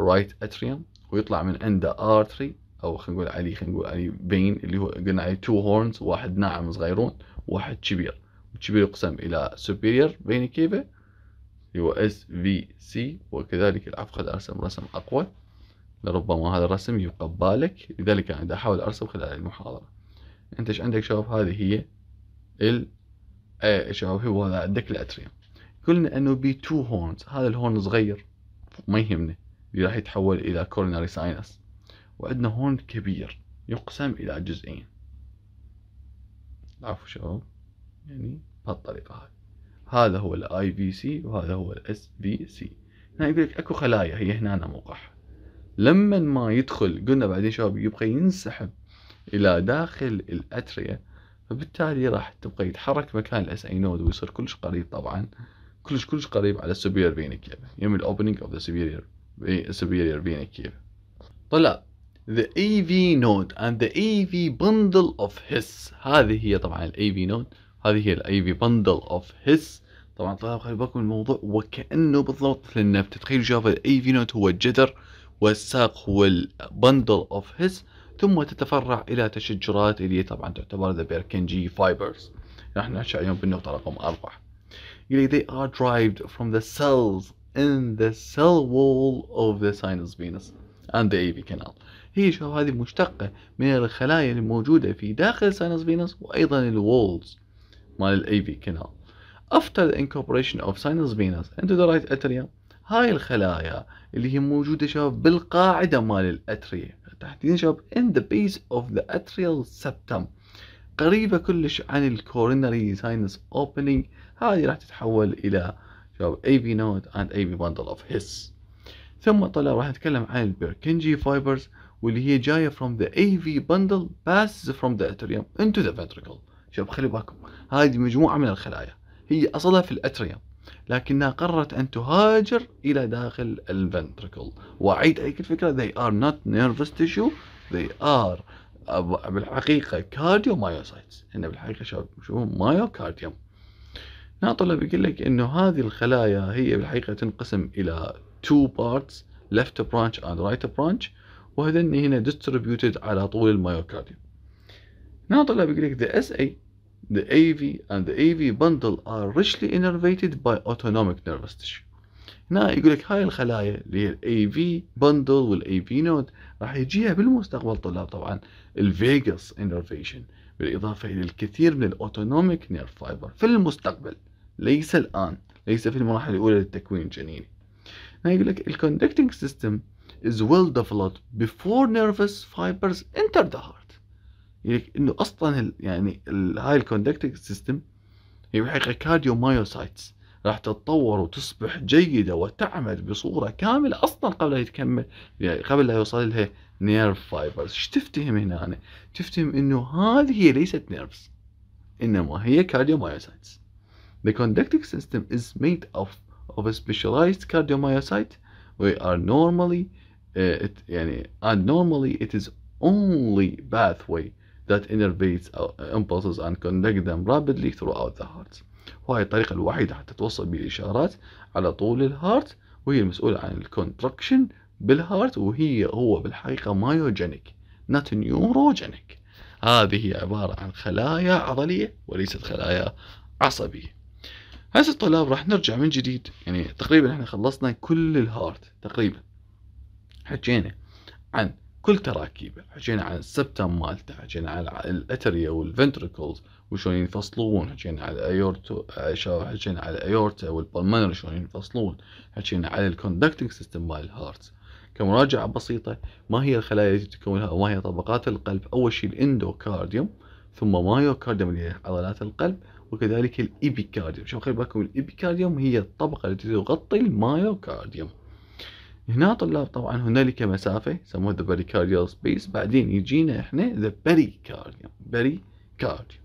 رايت اتريوم ويطلع من عنده artery او خلينا نقول عليه خلينا نقول عليه بين اللي هو قلنا عليه تو هورنز واحد ناعم صغيرون وواحد كبير الكبير يقسم الى superior بين كيفه اللي هو اس في سي وكذلك ارسم رسم اقوى لربما هذا الرسم يبقى ببالك لذلك انا احاول ارسم خلال المحاضره انت ايش عندك شباب هذه هي ال شباب هو هذا عندك الاتريوم قلنا انه بي تو هورنز هذا الهورن صغير ما يهمنا اللي راح يتحول إلى كورناري ساينس وعندنا هون كبير يقسم إلى جزئين عفوا شباب يعني بهالطريقة هاي هذا هو الاي في سي وهذا هو الاس في سي هنا يقول لك اكو خلايا هي هنا موقعها لما ما يدخل قلنا بعدين شباب يبقى ينسحب الى داخل الاتريا فبالتالي راح تبقى يتحرك مكان الاس اي نود ويصير كلش قريب طبعا كلش كلش قريب على السوبير فينيكيا يم الاوبننج اوف ذا سوبيرير superior إيه، being كيف طلع the AV node and the AV bundle of his هذه هي طبعا ال AV node هذه هي ال AV bundle of his طبعا طلع خلي بالكم الموضوع وكأنه بالضبط لأن النفط تخيلوا ال AV node هو الجذر والساق هو البندل of his ثم تتفرع الى تشجرات اللي طبعا تعتبر the بيركنجي fibers راح نحكي عليهم بالنقطة رقم أربعة. they are derived from the cells in the cell wall of the sinus venous and the AV canal هي شوف هذه مشتقة من الخلايا الموجودة في داخل sinus venous وأيضا walls مال ال AV canal after the incorporation of sinus venous into the right atrium هاي الخلايا اللي هي موجودة شوف بالقاعدة مال الأتريا تحديدا شوف in the base of the atrial septum قريبة كلش عن الكورنري sinus opening هذه راح تتحول إلى so AB node and AB bundle of his ثم طلع راح نتكلم عن البيركنجي fibers واللي هي جايه from the AV bundle passes from the atrium into the ventricle شوف خلي بالكم هذه مجموعه من الخلايا هي اصلها في الاتريوم لكنها قررت ان تهاجر الى داخل الفنتركل واعيد اي الفكره they are not nervous tissue they are بالحقيقه cardiomyocytes. هن بالحقيقه شوف شو مايوكارديوم ناطلة بيقول لك انه هذه الخلايا هي بالحقيقة تنقسم الى two parts left branch and right branch وهذن هنا distributed على طول الميوكارديوم ناطلة بيقول لك the SA the AV and the AV bundle are richly innervated by autonomic nervous tissue هنا يقول لك هاي الخلايا اللي هي الاي في بندل والاي في نود راح يجيها بالمستقبل طلاب طبعا الفيجاس انرفيشن بالاضافه الى الكثير من الاوتونوميك نيرف فايبر في المستقبل ليس الآن ليس في المراحل الأولى للتكوين الجنيني هنا يقول لك الكوندكتنج سيستم is well developed before nervous fibers enter the heart لك انه اصلا يعني هاي الكوندكتنج سيستم هي بحقيقه cardiomyocytes راح تتطور وتصبح جيده وتعمل بصوره كامله اصلا قبل لا تكمل يعني قبل لا يوصل لها نيرف فايبرز ايش تفتهم هنا تفتهم انه هذه هي ليست نيرفز انما هي cardiomyocytes The conducting system is made of of a specialized cardiomyocyte we are normally uh, it, and normally it is only pathway that innervates impulses and conduct them rapidly throughout the heart وهي الطريقة الوحيدة حتى توصل بالإشارات على طول الهارت وهي المسؤولة عن الكونتراكشن بالهارت وهي هو بالحقيقة مايوجينيك not نيوروجينيك هذه عبارة عن خلايا عضلية وليست خلايا عصبية هسه الطلاب راح نرجع من جديد يعني تقريبا احنا خلصنا كل الهارد تقريبا حكينا عن كل تراكيبه حكينا عن السبتم مالته حكينا عن الاتريا والفنتريكلز وشلون ينفصلون حكينا على الايورتو حكينا على الايورتا والبلمنري شلون ينفصلون حكينا على الكوندكتنج سيستم مال الهارت كمراجعه بسيطه ما هي الخلايا التي تكونها وما هي طبقات القلب اول شيء الاندوكارديوم ثم مايوكارديوم اللي هي عضلات القلب وكذلك الإبيكارديوم شوف خلي بالكم الإبيكارديوم هي الطبقة التي تغطي المايوكارديوم هنا طلاب طبعا هنالك مسافة يسموها ذا بريكارديال سبيس بعدين يجينا احنا ذا بريكارديوم بريكارديوم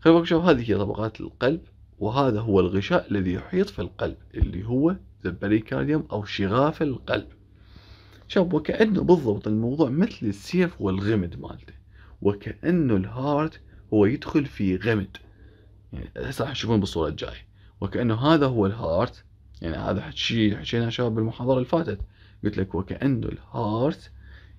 خير بالكم شوف هذه هي طبقات القلب وهذا هو الغشاء الذي يحيط في القلب اللي هو ذا بريكارديوم أو شغاف القلب شوف وكأنه بالضبط الموضوع مثل السيف والغمد مالته وكأنه الهارت هو يدخل في غمد يعني هسه راح تشوفون بالصوره الجايه وكانه هذا هو الهارت يعني هذا شيء حكيناه شباب بالمحاضره اللي فاتت قلت لك وكانه الهارت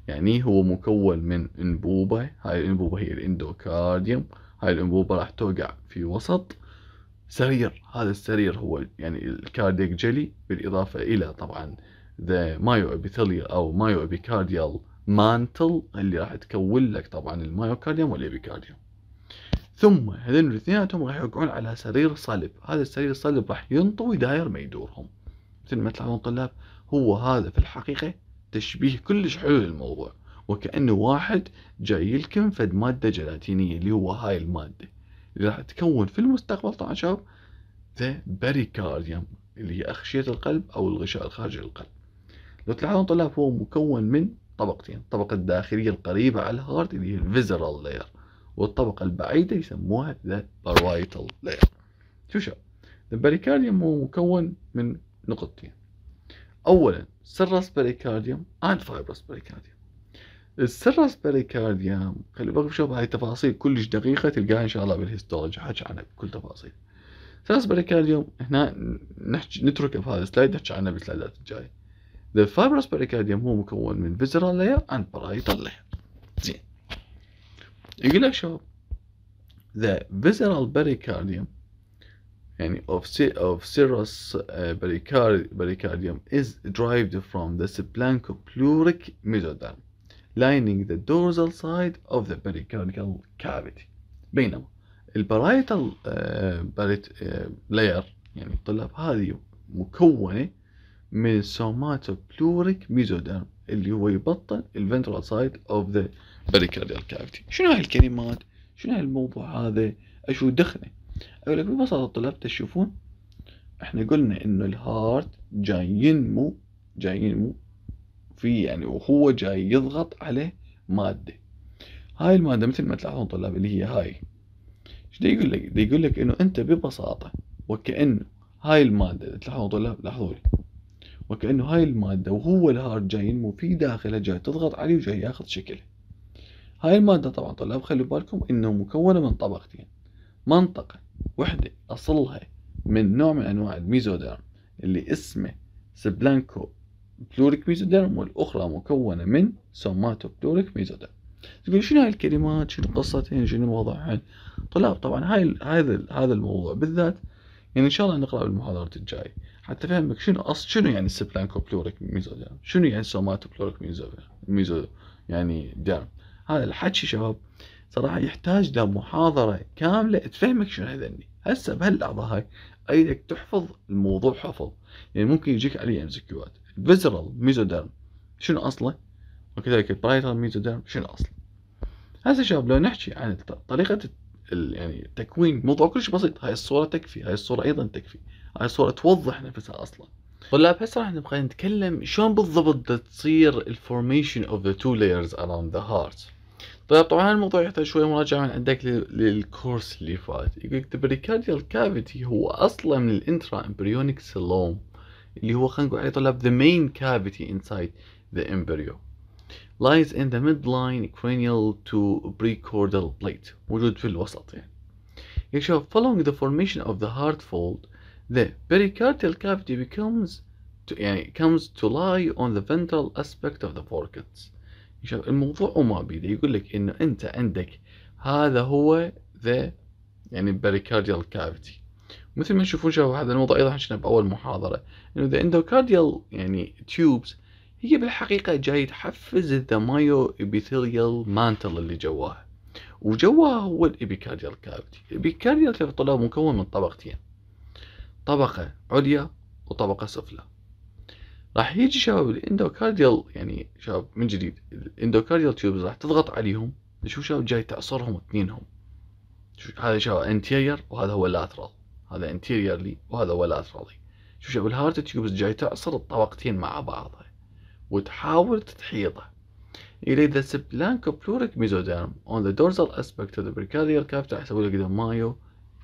يعني هو مكون من انبوبه هاي الانبوبه هي الاندوكارديوم هاي الانبوبه راح توقع في وسط سرير هذا السرير هو يعني الكارديك جيلي بالاضافه الى طبعا ذا مايو ابيثيليال او مايو ابيكارديال مانتل اللي راح تكون لك طبعا المايوكارديوم والابيكارديوم ثم هذين الاثنيناتهم راح يوقعون على سرير صلب هذا السرير الصلب راح ينطوي داير ما يدورهم مثل ما تلاحظون طلاب هو هذا في الحقيقة تشبيه كلش حلو للموضوع وكأنه واحد جاي لكم فد مادة جلاتينية اللي هو هاي المادة اللي راح تكون في المستقبل طبعا شباب ذا بريكارديوم اللي هي أغشية القلب أو الغشاء الخارجي للقلب لو تلاحظون طلاب هو مكون من طبقتين الطبقة الداخلية القريبة على الهارت اللي هي الفيزرال لاير والطبقة البعيدة يسموها the parietal layer شو شو البريكارديوم هو مكون من نقطتين أولا سيرس بريكارديوم and fibrous بريكارديوم السيرس بريكارديوم خلي بالك شوف هاي تفاصيل كلش دقيقة تلقاها إن شاء الله بالهيستولوجي حكي عنها بكل تفاصيل سيرس بريكارديوم هنا نحكي في بهذا السلايد نحكي عنه بالسلايدات الجاية The fibrous pericardium هو مكون من visceral layer and parietal layer زين you're going show the visceral pericardium yani of, of serous pericard pericardium is derived from the splanchopleuric mesoderm lining the dorsal side of the pericardial cavity بينما البرايتال باريت لاير يعني الطلاب هذه مكونة من السوماتو بلوريك ميزوديرم اللي هو يبطن الفنترال سايد اوف ذا بركة ريال كافتي شنو هاي الكلمات شنو هاي الموضوع هذا اشو دخله اقول لك ببساطة طلاب تشوفون احنا قلنا انه الهارت جاي ينمو جاي ينمو في يعني وهو جاي يضغط عليه مادة هاي المادة مثل ما تلاحظون طلاب اللي هي هاي ايش يقول لك؟ دي يقول لك انه انت ببساطة وكأنه هاي المادة تلاحظون طلاب لاحظوا لي وكأنه هاي المادة وهو الهارد جاي ينمو في داخله جاي تضغط عليه وجاي ياخذ شكله هاي المادة طبعا طلاب خلي بالكم انه مكونة من طبقتين منطقة وحدة اصلها من نوع من انواع الميزوديرم اللي اسمه سبلانكو بلوريك ميزوديرم والاخرى مكونة من سوماتو بلوريك ميزوديرم تقول شنو هاي الكلمات شنو قصتهن شنو وضعهن طلاب طبعا هاي هذا هذا الموضوع بالذات يعني ان شاء الله نقرا بالمحاضرات الجايه حتى فهمك شنو اصل شنو يعني سبلانكو بلوريك ميزوديرم شنو يعني سوماتو بلوريك ميزوديرم ميزو يعني ديرم هذا الحكي شباب صراحة يحتاج لمحاضرة كاملة تفهمك شنو هذني هسه بهاللحظة هاي ايدك تحفظ الموضوع حفظ يعني ممكن يجيك عليه ام سكيوات فيزرال ميزوديرم شنو اصله وكذلك البرايتال ميزوديرم شنو اصله هسه شباب لو نحكي عن طريقة يعني تكوين موضوع كلش بسيط هاي الصورة تكفي هاي الصورة ايضا تكفي هاي الصورة توضح نفسها اصلا طلاب هسه راح نبقى نتكلم شلون بالضبط تصير الفورميشن اوف ذا تو لايرز اراوند ذا هارت طيب طبعا الموضوع يحتاج شوية مراجعة من عندك للكورس اللي فات يقول لك بريكارديال كافيتي هو أصلا من الانترا امبريونيك سيلوم اللي هو خلينا نقول عليه طلاب the main cavity inside the embryo lies in the midline cranial to precordial plate موجود في الوسط يعني يكشف following the formation of the heart fold the pericardial cavity becomes to, يعني comes to lie on the ventral aspect of the forecasts الموضوع وما بيده يقول لك انه انت عندك هذا هو ذا يعني البريكارديال كافيتي مثل ما تشوفون شباب هذا الموضوع ايضا حكينا باول محاضره انه ذا اندوكارديال يعني تيوبز هي بالحقيقه جاي تحفز ذا مايو ابيثيليال مانتل اللي جواها وجواها هو الابيكارديال كافيتي الابيكارديال كافيتي مكون من طبقتين طبقه عليا وطبقه سفلى راح يجي شباب الاندوكارديال يعني شباب من جديد الاندوكارديال تيوبز راح تضغط عليهم تشوف شباب جاي تعصرهم اثنينهم هذا شباب انتيرير وهذا هو لاترال هذا انتيريرلي وهذا هو لاترالي شوف شباب الهارت تيوبز جاي تعصر الطبقتين مع بعضها وتحاول تحيطه إلى ذا بلوريك ميزوديرم on the dorsal aspect of the كاف راح يسوي لك مايو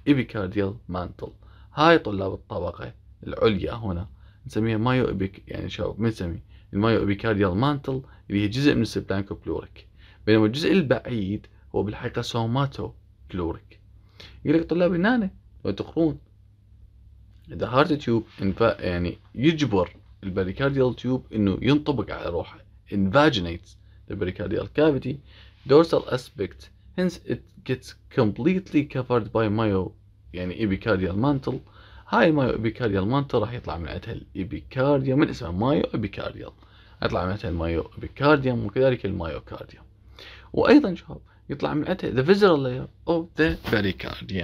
ايبيكارديال مانتل هاي طلاب الطبقة العليا هنا نسميها مايو إبيك يعني شو ما نسميه المايو إبيكارديال مانتل اللي هي جزء من السبلانكو بلوريك بينما الجزء البعيد هو بالحقيقة سوماتو بلوريك يقول لك طلاب هنا لو تقرون إذا هارت تيوب انف يعني يجبر البريكارديال تيوب انه ينطبق على روحه invaginates ذا بريكارديال كافيتي دورسال اسبكت hence it gets completely covered by myo يعني ابيكارديال مانتل هاي المايو ايبيكارديال مالته راح يطلع من عندها الايبيكارديوم من اسمها مايو ايبيكارديال يطلع من عندها المايو ايبيكارديوم وكذلك المايوكارديوم وايضا شباب يطلع من عندها ذا فيزرال لاير اوف ذا بريكارديوم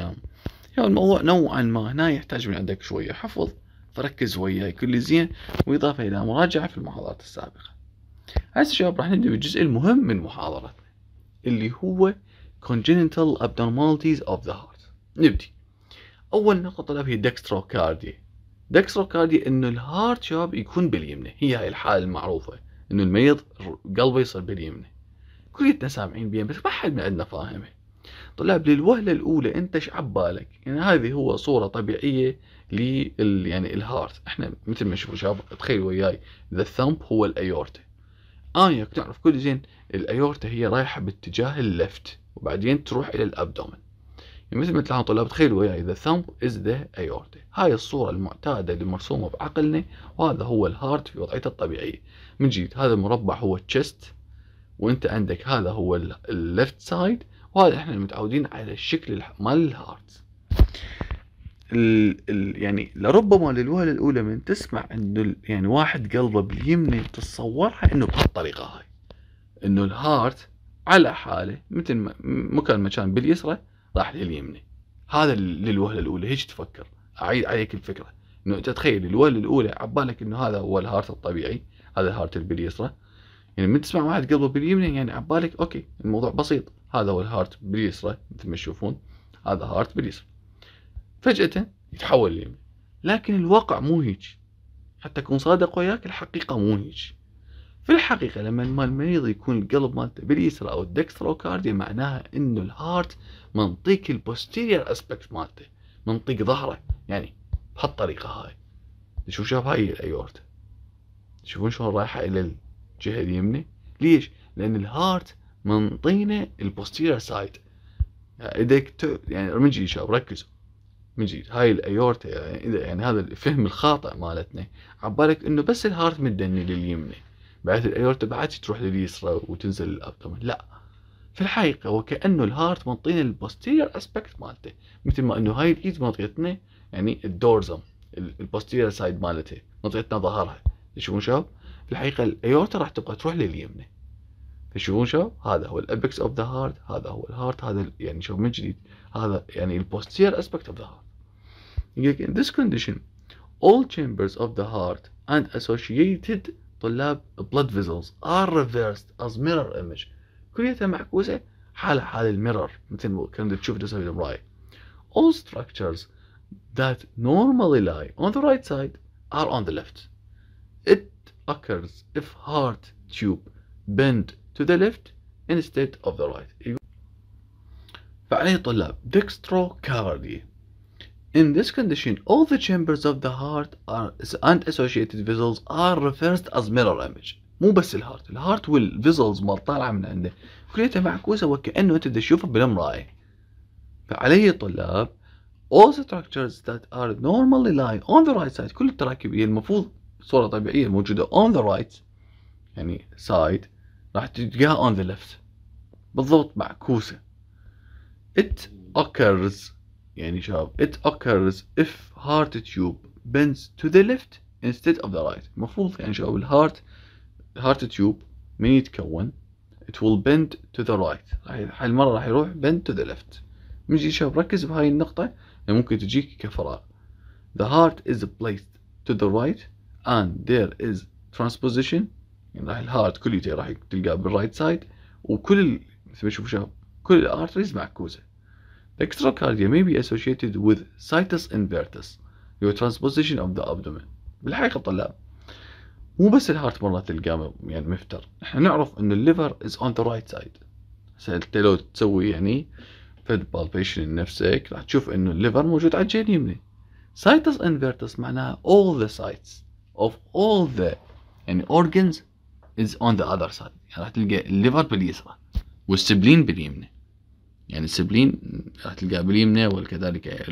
يعني الموضوع نوعا ما هنا يحتاج من عندك شويه حفظ فركز وياي كل زين واضافه الى مراجعه في المحاضرات السابقه هسه شباب راح نبدا بالجزء المهم من محاضرتنا اللي هو congenital abnormalities of the heart نبدي اول نقطه طلب هي ديكستروكارديا ديكستروكارديا انه الهارت شاب يكون باليمنى هي هاي الحاله المعروفه انه المريض قلبه يصير باليمنى كليتنا سامعين بيها بس ما حد من عندنا فاهمه طلاب للوهله الاولى انت ايش عبالك يعني هذه هو صوره طبيعيه لل يعني الهارت احنا مثل ما شوفوا شباب تخيلوا وياي ذا ثمب هو الايورتا انيك تعرف كل زين الايورتا هي رايحه باتجاه اللفت وبعدين تروح الى الابدومن مثل ما تلاحظون طلاب تخيلوا وياي the thumb is the aorta هاي الصورة المعتادة اللي مرسومة بعقلنا وهذا هو الهارت في وضعيته الطبيعية من جيت هذا المربع هو chest وانت عندك هذا هو الليفت سايد وهذا احنا متعودين على الشكل مال الهارت الـ الـ يعني لربما للوهلة الأولى من تسمع إنه يعني واحد قلبه باليمنى تتصورها إنه بهالطريقة هاي إنه الهارت على حاله مثل مكان مكان باليسرى راح لليمنى هذا للوهله الاولى هيك تفكر اعيد عليك الفكره انه انت تخيل الوهله الاولى عبالك انه هذا هو الهارت الطبيعي هذا الهارت اللي باليسرى يعني من تسمع واحد قلبه باليمنى يعني عبالك اوكي الموضوع بسيط هذا هو الهارت باليسرى مثل ما تشوفون هذا هارت باليسرى فجاه يتحول لليمنى لكن الواقع مو هيك حتى اكون صادق وياك الحقيقه مو هيك في الحقيقة لما المريض يكون القلب مالته باليسرى أو الدكستروكارديا معناها إنه الهارت منطيك البوستيرير أسبكت مالته منطيك ظهره يعني بهالطريقة هاي شوف شوف هاي الأيورتا تشوفون شلون رايحة إلى الجهة اليمنى ليش؟ لأن الهارت منطينا البوستيرير سايد ايدك يعني, يعني من جديد شباب ركزوا من جديد هاي الايورتا يعني, يعني هذا الفهم الخاطئ مالتنا عبالك انه بس الهارت مدني لليمنى بعد الايورتا بعد تروح لليسرى وتنزل للابدومن لا في الحقيقه وكانه الهارت منطينا البوستيرير اسبكت مالته مثل ما انه هاي الايد منطقتنا يعني الدورزم البوستيرير سايد مالته منطقتنا ظهرها تشوفون شباب في الحقيقه الايورتا راح تبقى تروح لليمنى تشوفون شباب هذا هو الابكس اوف ذا هارت هذا هو الهارت هذا يعني شوف من جديد هذا يعني البوستيرير اسبكت اوف ذا هارت يقول in this condition all chambers of the heart and associated طلاب blood vessels are reversed as mirror image كليتها معكوسة حالها حال الميرور مثل ما كنت تشوف رسمة بالراي all structures that normally lie on the right side are on the left it occurs if heart tube bend to the left instead of the right فعليه طلاب dextrocardia In this condition, all the chambers of the heart are, and associated vessels are reversed as mirror image. مو بس الهارت، الهارت والفيزلز مال طالعة من عنده كليتها معكوسة وكأنه أنت تشوفها بالمراية. فعليه طلاب all structures that are normally lying on the right side كل التراكيب هي المفروض صورة طبيعية موجودة on the right يعني side راح تلقاها on the left بالضبط معكوسة. It occurs يعني شباب it occurs if heart tube bends to the left instead of the right المفروض يعني شباب الهارت heart tube من يتكون it will bend to the right هاي المرة راح يروح bend to the left نجي شباب ركز بهاي النقطة يعني ممكن تجيك كفراغ the heart is placed to the right and there is transposition يعني راح الهارت كليته راح تلقاه بالرايت سايد وكل مثل ما تشوفوا شباب كل الارتريز معكوسه Extracardia may be associated with situs invertus your transposition of the abdomen بالحقيقة طلاب مو بس الهارت مرة تلقاه يعني مفتر احنا نعرف ان الليفر is on the right side سألت لو تسوي يعني فد بالبيشن لنفسك راح تشوف انه الليفر موجود على الجهة اليمني situs invertus معناها all the sites of all the يعني organs is on the other side يعني راح تلقى الليفر باليسرى والسبلين باليمنى يعني السبلين راح تلقاه باليمنى وكذلك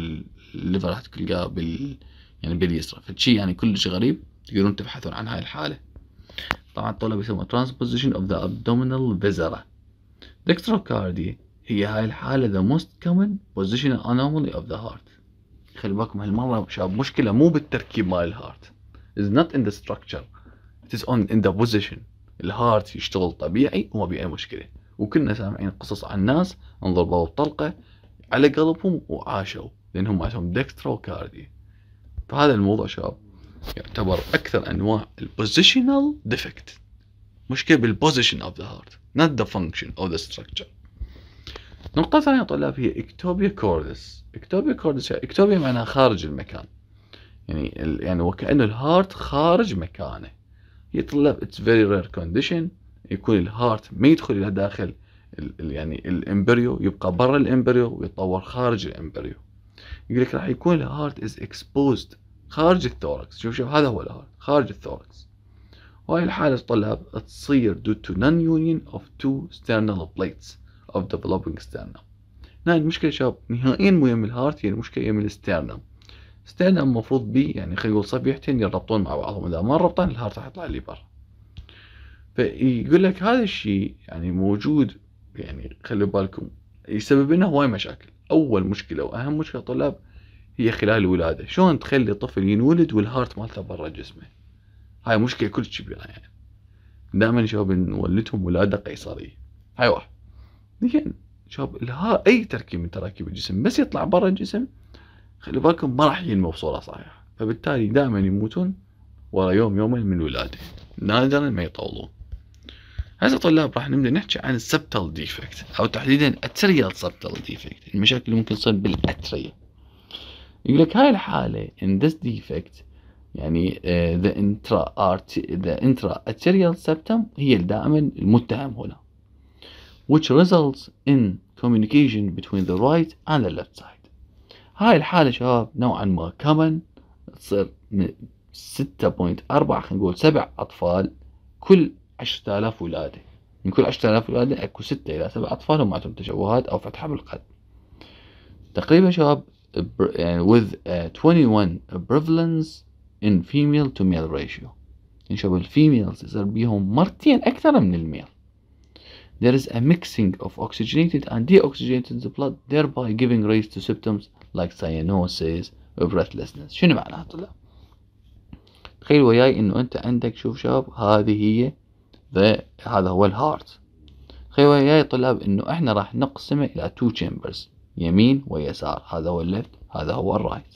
الليفر راح تلقاه بال يعني باليسرى فشي يعني كلش غريب تقدرون تبحثون عن هاي الحالة طبعا الطلب يسموها transposition of the abdominal viscera dextrocardia هي هاي الحالة the most common positional anomaly of the heart خلي بالكم هالمرة شاب مشكلة مو بالتركيب مال الهارت is not in the structure it is on in the position الهارت يشتغل طبيعي وما بيه أي مشكلة وكنا سامعين قصص عن ناس انضربوا بطلقه على قلبهم وعاشوا لانهم عاشوا ديكسترا وكاردي فهذا الموضوع شباب يعتبر اكثر انواع البوزيشنال ديفكت مشكله بالبوزيشن اوف ذا هارت نوت ذا فانكشن اوف ذا ستراكشر نقطة ثانية طلاب هي اكتوبيا كوردس اكتوبيا كوردس يعني اكتوبيا معناها خارج المكان يعني يعني وكأنه الهارت خارج مكانه يطلب طلاب فيري رير كونديشن يكون الهارت ما يدخل الى داخل يعني الامبريو يبقى برا الامبريو ويتطور خارج الامبريو يقول لك راح يكون الهارت از اكسبوزد خارج الثوركس شوف شوف هذا هو الهارت خارج الثوركس وهي الحالة الطلاب تصير due to non-union of two sternal plates of developing sternum هنا المشكلة شباب نهائيا مو يم الهارت هي يعني المشكلة يم السترنم سترنم المفروض بي يعني خلينا نقول صبيحتين يربطون مع بعضهم اذا ما ربطان الهارت راح يطلع اللي برا فيقول لك هذا الشيء يعني موجود يعني خلوا بالكم يسبب لنا هواي مشاكل اول مشكله واهم مشكله طلاب هي خلال الولاده شلون تخلي طفل ينولد والهارت مالته برا جسمه هاي مشكله كلش كبيره يعني دائما شباب نولدهم ولاده قيصريه هاي واحد زين شباب الها اي تركيب من تراكيب الجسم بس يطلع برا الجسم خلي بالكم ما راح ينمو بصوره صحيحه فبالتالي دائما يموتون ورا يوم يومين من الولاده نادرا ما يطولون هسه طلاب راح نبدا نحكي عن السبتل ديفكت او تحديدا اتريال سبتل ديفكت المشاكل اللي ممكن تصير بالاتريا يقول لك هاي الحاله in this defect يعني ذا آه، the intra ذا انترا اتريال arterial septum هي دائما المتهم هنا which results in communication between the right and the left side هاي الحالة شباب نوعا ما كمان تصير من 6.4 خلينا نقول سبع أطفال كل 10000 ولاده من كل 10000 ولاده اكو 6 الى 7 اطفال ومعتهم تشوهات او فتحه بالقلب تقريبا شباب يعني with 21 uh, prevalence in female to male ratio ان يعني شباب الفيميلز يصير بيهم مرتين اكثر من الميل there is a mixing of oxygenated and deoxygenated blood thereby giving rise to symptoms like cyanosis or breathlessness شنو معناها طلع تخيل وياي انه انت عندك شوف شباب هذه هي هذا هو الهارت خيوة يا طلاب انه احنا راح نقسمه الى تو تشامبرز يمين ويسار هذا هو الليفت هذا هو الرايت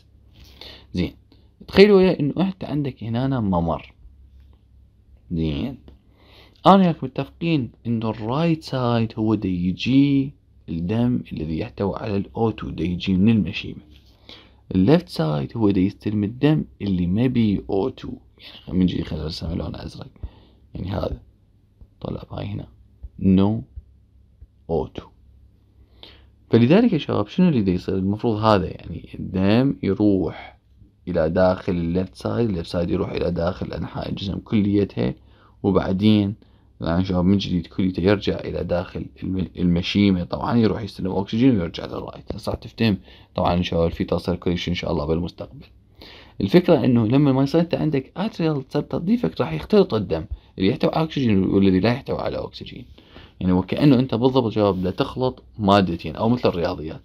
زين تخيلوا يا انه انت عندك هنا ممر زين انا وياك متفقين انه الرايت سايد هو دا يجي الدم الذي يحتوي على الاوتو دا يجي من المشيمة الليفت سايد هو دا يستلم الدم اللي ما بيه اوتو يعني من جي خلال نرسم لون ازرق يعني هذا طلع هاي هنا نو O2 فلذلك يا شباب شنو اللي يصير المفروض هذا يعني الدم يروح إلى داخل الليفت سايد الليفت سايد يروح إلى داخل أنحاء الجسم كليتها وبعدين الآن شباب من جديد كليته يرجع إلى داخل المشيمة طبعا يروح يستلم أكسجين ويرجع للرايت هسه تفتهم طبعا إن شاء الله في تصل كلش إن شاء الله بالمستقبل الفكرة انه لما ما يصير انت عندك اتريال تضيفك راح يختلط الدم اللي يحتوي على اكسجين والذي لا يحتوي على اكسجين يعني وكانه انت بالضبط جواب لا تخلط مادتين او مثل الرياضيات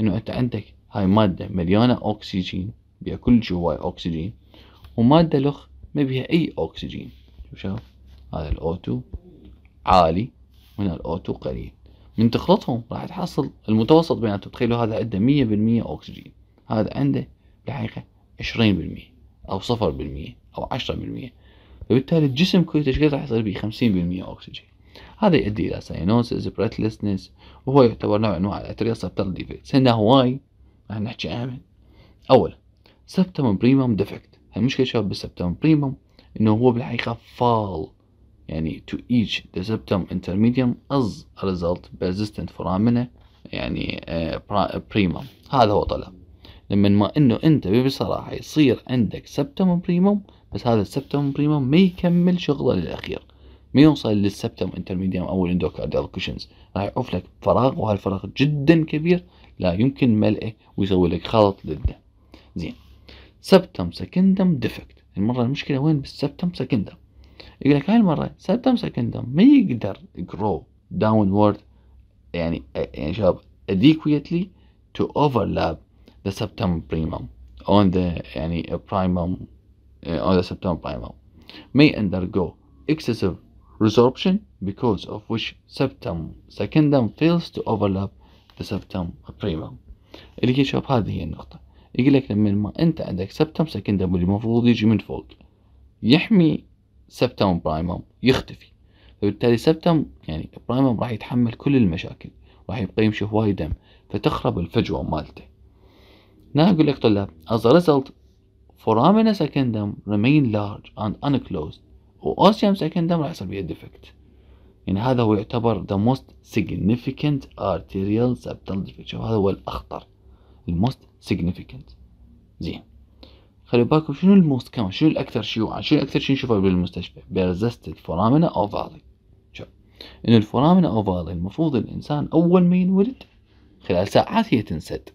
انه انت عندك هاي مادة مليانة اكسجين بها كل جواي اكسجين ومادة لخ ما بها اي اكسجين شوف شوف هذا الاوتو عالي وهنا الاوتو قليل من تخلطهم راح تحصل المتوسط بيناتهم تخيلوا هذا عنده مية بالمية اكسجين هذا عنده بالحقيقة 20% او 0% او 10% فبالتالي الجسم كله ايش راح يصير به 50% اكسجين هذا يؤدي الى ساينوسز بريتلسنس وهو يعتبر نوع من انواع الاتريال سبتال ديفيكتس هنا هواي راح نحكي عامل اولا سبتم بريمم ديفكت المشكله شباب بالسبتم بريمم انه هو بالحقيقه فال يعني to each the septum intermedium as a result persistent foramina يعني uh, primum هذا هو طلب لما ما انه انت بصراحه يصير عندك سبتم بريموم بس هذا السبتم بريموم ما يكمل شغله للاخير ما يوصل للسبتم انترميديوم او الاندوكارديال كوشنز راح يعوف لك فراغ وهالفراغ جدا كبير لا يمكن ملئه ويسوي لك خلط للدم زين سبتم سكندم ديفكت المره المشكله وين بالسبتم سكندم يقول لك هاي المره سبتم سكندم ما يقدر جرو وورد يعني يعني شباب adequately تو اوفرلاب the septum primum on the يعني primum uh, on the septum primum may undergo excessive resorption because of which septum secondum fails to overlap the septum primum اللي شوف هذه هي النقطة يقول لك لما ما انت عندك septum secondum اللي المفروض يجي من فوق يحمي septum primum يختفي فبالتالي سبتم يعني برايمم راح يتحمل كل المشاكل راح يبقى يمشي هواي دم فتخرب الفجوة مالته Now يقول لك طلاب as a result foramina secundum remain large and unclosed وosseum secundum راح يصير بيه defect يعني هذا هو يعتبر the most significant arterial septal defect شوف هذا هو الأخطر the most significant زين خلي بالكم شنو الموست كمان شنو الأكثر شيوعا شنو الأكثر شيء نشوفه بالمستشفى بيرزستد فورامينا اوفالي شوف إن الفورامينا اوفالي المفروض الإنسان أول ما ينولد خلال ساعات هي تنسد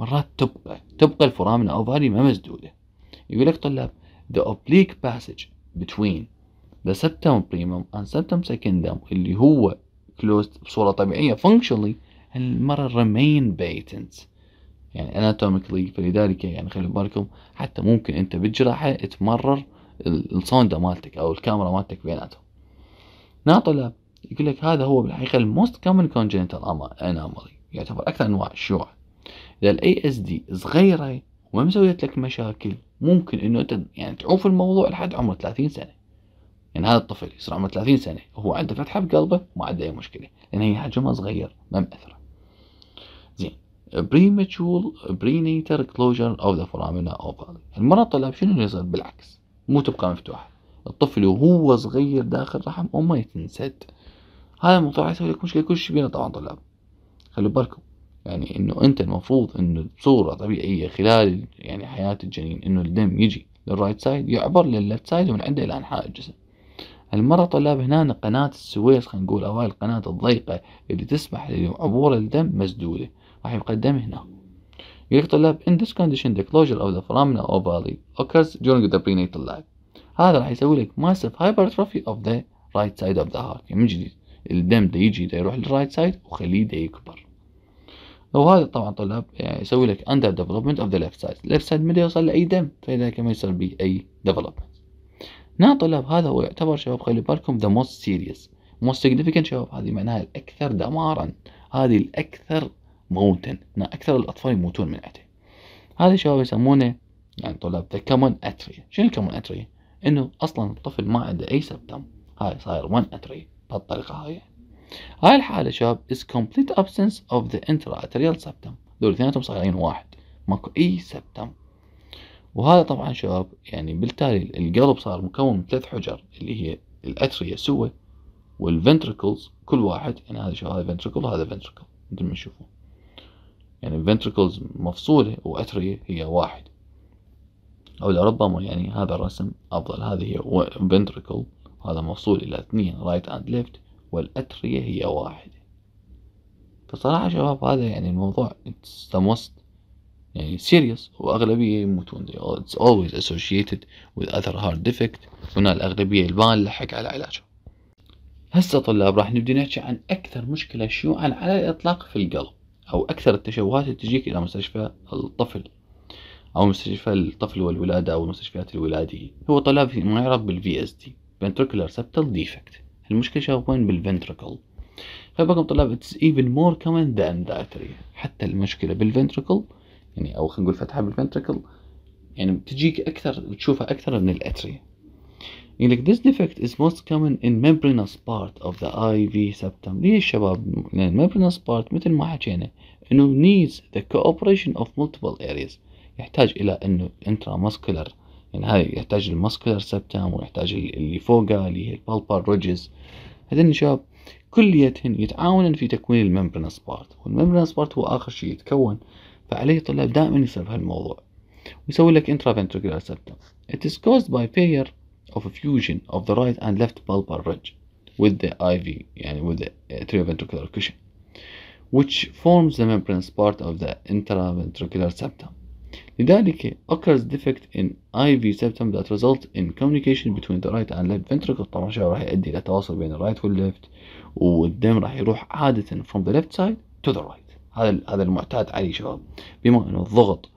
مرات تبقى تبقى الفورامنا اوفاري ما مسدوده يقول لك طلاب the oblique passage between the septum primum and septum secundum اللي هو closed بصورة طبيعية functionally المرة remain patent يعني anatomically فلذلك يعني خلي بالكم حتى ممكن انت بالجراحة تمرر الصوندة مالتك او الكاميرا مالتك بيناتهم ناطلة يقول لك هذا هو بالحقيقة الموست كومن congenital anomaly يعتبر اكثر انواع الشيوع اذا الاي اس دي صغيره وما مسويت لك مشاكل ممكن انه انت يعني تعوف الموضوع لحد عمر 30 سنه يعني هذا الطفل يصير عمره 30 سنه وهو عنده فتحه بقلبه ما عنده اي مشكله لان هي حجمها صغير ما مأثره زين بريماتشول برينيتر كلوجر اوف ذا فورامينا اوفال المرض طلع شنو اللي يصير بالعكس مو تبقى مفتوحه الطفل وهو صغير داخل رحم امه يتنسد هذا الموضوع يسوي لك مشكله كلش كبيره طبعا طلاب خلوا بالكم يعني انه انت المفروض انه بصوره طبيعيه خلال يعني حياه الجنين انه الدم يجي للرايت سايد يعبر للليفت سايد ومن عنده الى انحاء الجسم المرة طلاب هنا قناة السويس خلينا نقول أو القناة الضيقة اللي تسمح لعبور الدم مسدودة راح يبقى الدم هنا يقول طلاب in this condition the closure of the foramina ovale occurs during the prenatal life هذا راح يسوي لك massive hypertrophy of the right side of the heart يعني من جديد الدم ده يجي ده يروح للرايت سايد وخليه ده يكبر لو هذا طبعا طلاب يعني يسوي لك اندر ديفلوبمنت اوف ذا ليفت سايد ليفت سايد ما يوصل لاي دم فاذا ما يصير به اي ديفلوبمنت هنا طلاب هذا هو يعتبر شباب خلي بالكم ذا موست سيريس موست سيجنفيكنت شباب هذه معناها الاكثر دمارا هذه الاكثر موتا هنا اكثر الاطفال يموتون من اتري هذا شباب يسمونه يعني طلاب ذا كومن اتري شنو الكومن اتري انه اصلا الطفل ما عنده اي سبتم هاي صاير 1 اتري بهالطريقه هاي هاي الحالة شباب is complete absence of the intra-arterial septum دول اثنيناتهم صغيرين واحد ماكو اي سبتم وهذا طبعا شباب يعني بالتالي القلب صار مكون من ثلاث حجر اللي هي الاتريا سوا والفنتركلز كل واحد يعني هذا شباب هذا فنتركل وهذا فنتركل مثل ما تشوفون يعني الفنتركلز مفصولة واتريا هي واحد او لربما يعني هذا الرسم افضل هذه هي فنتركل هذا مفصول الى اثنين رايت اند ليفت والأترية هي واحدة فصراحة شباب هذا يعني الموضوع it's the most يعني serious وأغلبية يموتون it's always associated with other heart defect هنا الأغلبية البان لحق على علاجه هسه طلاب راح نبدي نحكي عن أكثر مشكلة شيوعا على الإطلاق في القلب أو أكثر التشوهات اللي تجيك إلى مستشفى الطفل أو مستشفى الطفل والولادة أو المستشفيات الولادية هو طلاب ما يعرف بالفي اس دي ventricular septal defect المشكله شباب وين بالفنتركل فبكم طلاب اتس ايفن مور كومن ذان ذاتري حتى المشكله بالفنتركل يعني او خلينا نقول فتحه بالفنتركل يعني بتجيك اكثر بتشوفها اكثر من الاتريا يقول يعني لك this defect is most common in membranous part of the IV septum ليه الشباب لأن membranous part مثل ما حكينا انه needs the cooperation of multiple areas يحتاج الى انه intramuscular يعني هذا يحتاج المسكولار سبتام ويحتاج اللي فوقه اللي هي البالبار روجز هذين الشباب كليتهن يتعاونن في تكوين الممبرنس بارت والممبرنس بارت هو اخر شيء يتكون فعليه الطلاب دائما يسأل هالموضوع ويسوي لك intraventricular septum it is caused by failure of fusion of the right and left pulpar ridge with the IV يعني with the atrioventricular cushion which forms the membranous part of the intraventricular septum لذلك occurs defect in IV septum that result in communication between the right and left ventricle طبعا شو راح يؤدي الى تواصل بين الرايت والليفت والدم راح يروح عادة from the left side to the right هذا هذا المعتاد عليه شباب بما انه الضغط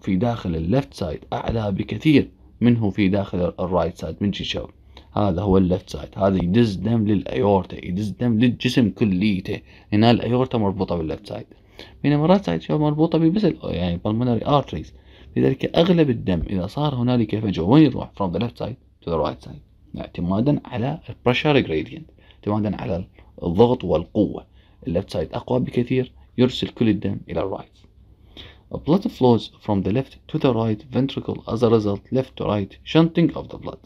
في داخل الليفت سايد اعلى بكثير منه في داخل الرايت سايد من شباب هذا هو الليفت سايد هذا يدز دم للايورتا يدز دم للجسم كليته هنا الايورتا مربوطه بالليفت سايد بينما الرايت سايد شباب مربوطه ببس يعني بالمونري ارتريز لذلك أغلب الدم إذا صار هنالك فجوة وين يروح؟ from the left side to the right side اعتمادا على pressure gradient اعتمادا على الضغط والقوة اللفت سايد أقوى بكثير يرسل كل الدم إلى الرايت blood flows from the left to the right ventricle as a result left to right shunting of the blood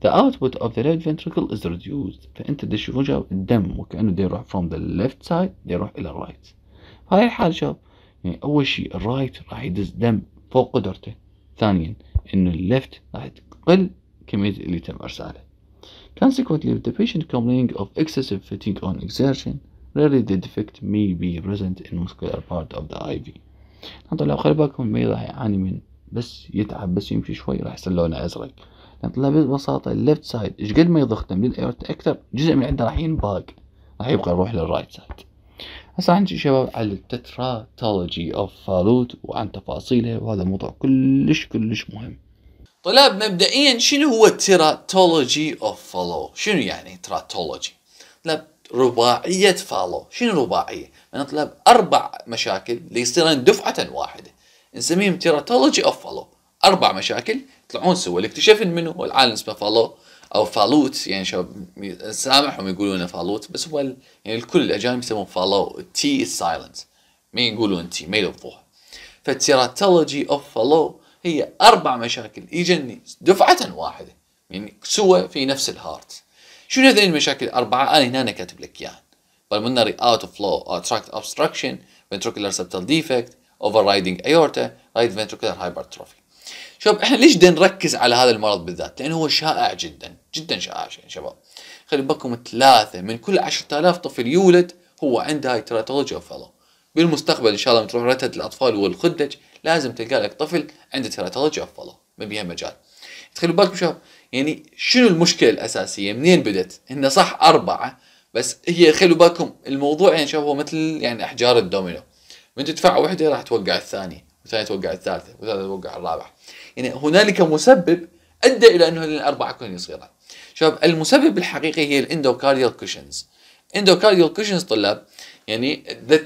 the output of the left ventricle is reduced فأنت تشوفون شباب الدم وكأنه دي يروح from the left side دي يروح إلى الرايت right. هاي الحالة شوف يعني أول شيء الرايت راح يدز دم فوق قدرته ثانيا انه الليفت راح تقل كميه اللي تم ارساله Consequently, if the patient complaining of excessive fatigue on exertion, rarely the defect may be present in muscular part of the IV. نحن لو خلي بالكم المريض راح يعاني من بس يتعب بس يمشي شوي راح يصير لونه ازرق. لان طلاب ببساطه الليفت سايد ايش قد ما يضغطنا من الايرت اكثر جزء من عنده راح ينباق راح يبقى يروح للرايت سايد. هسا عندي شباب على التتراتولوجي اوف فالوت وعن تفاصيله وهذا موضوع كلش كلش مهم طلاب مبدئيا شنو هو التراتولوجي اوف فالو شنو يعني تراتولوجي طلاب رباعية فالو شنو رباعية أنا طلاب أربع مشاكل ليصيرن دفعة واحدة نسميهم تراتولوجي اوف فالو أربع مشاكل يطلعون سوى اللي منه والعالم اسمه فالو او فالوت يعني شباب سامحهم يقولون فالوت بس هو ال... يعني الكل الاجانب يسمون فالو تي سايلنت ما يقولون تي ما يلفظوها فالتيراتولوجي اوف فالو هي اربع مشاكل يجني دفعه واحده يعني سوى في نفس الهارت شنو هذه المشاكل الاربعه انا هنا كاتب لك اياها بالمنري اوف فلو اتراكت tract فنتركلر ventricular septal defect رايدنج aorta right ventricular hypertrophy شوف احنا ليش بدنا نركز على هذا المرض بالذات؟ لانه هو شائع جدا جدا شائع يا شباب. خلي بالكم ثلاثة من كل 10000 طفل يولد هو عنده هاي تراتولوجي اوف فيلو. بالمستقبل ان شاء الله تروح رتد الاطفال والخدج لازم تلقى لك طفل عنده تراتولوجي اوف فيلو ما بيها مجال. تخلوا بالكم شباب يعني شنو المشكلة الأساسية؟ منين بدت؟ هن صح أربعة بس هي خلوا بالكم الموضوع يعني شباب هو مثل يعني أحجار الدومينو. من تدفع واحدة راح توقع الثانية، والثانية توقع الثالثة، والثالثة توقع الرابعة. يعني هنالك مسبب ادى الى انه الاربعه كلهم يصيران شباب المسبب الحقيقي هي الاندوكارديال كوشنز الاندوكارديال كوشنز طلاب يعني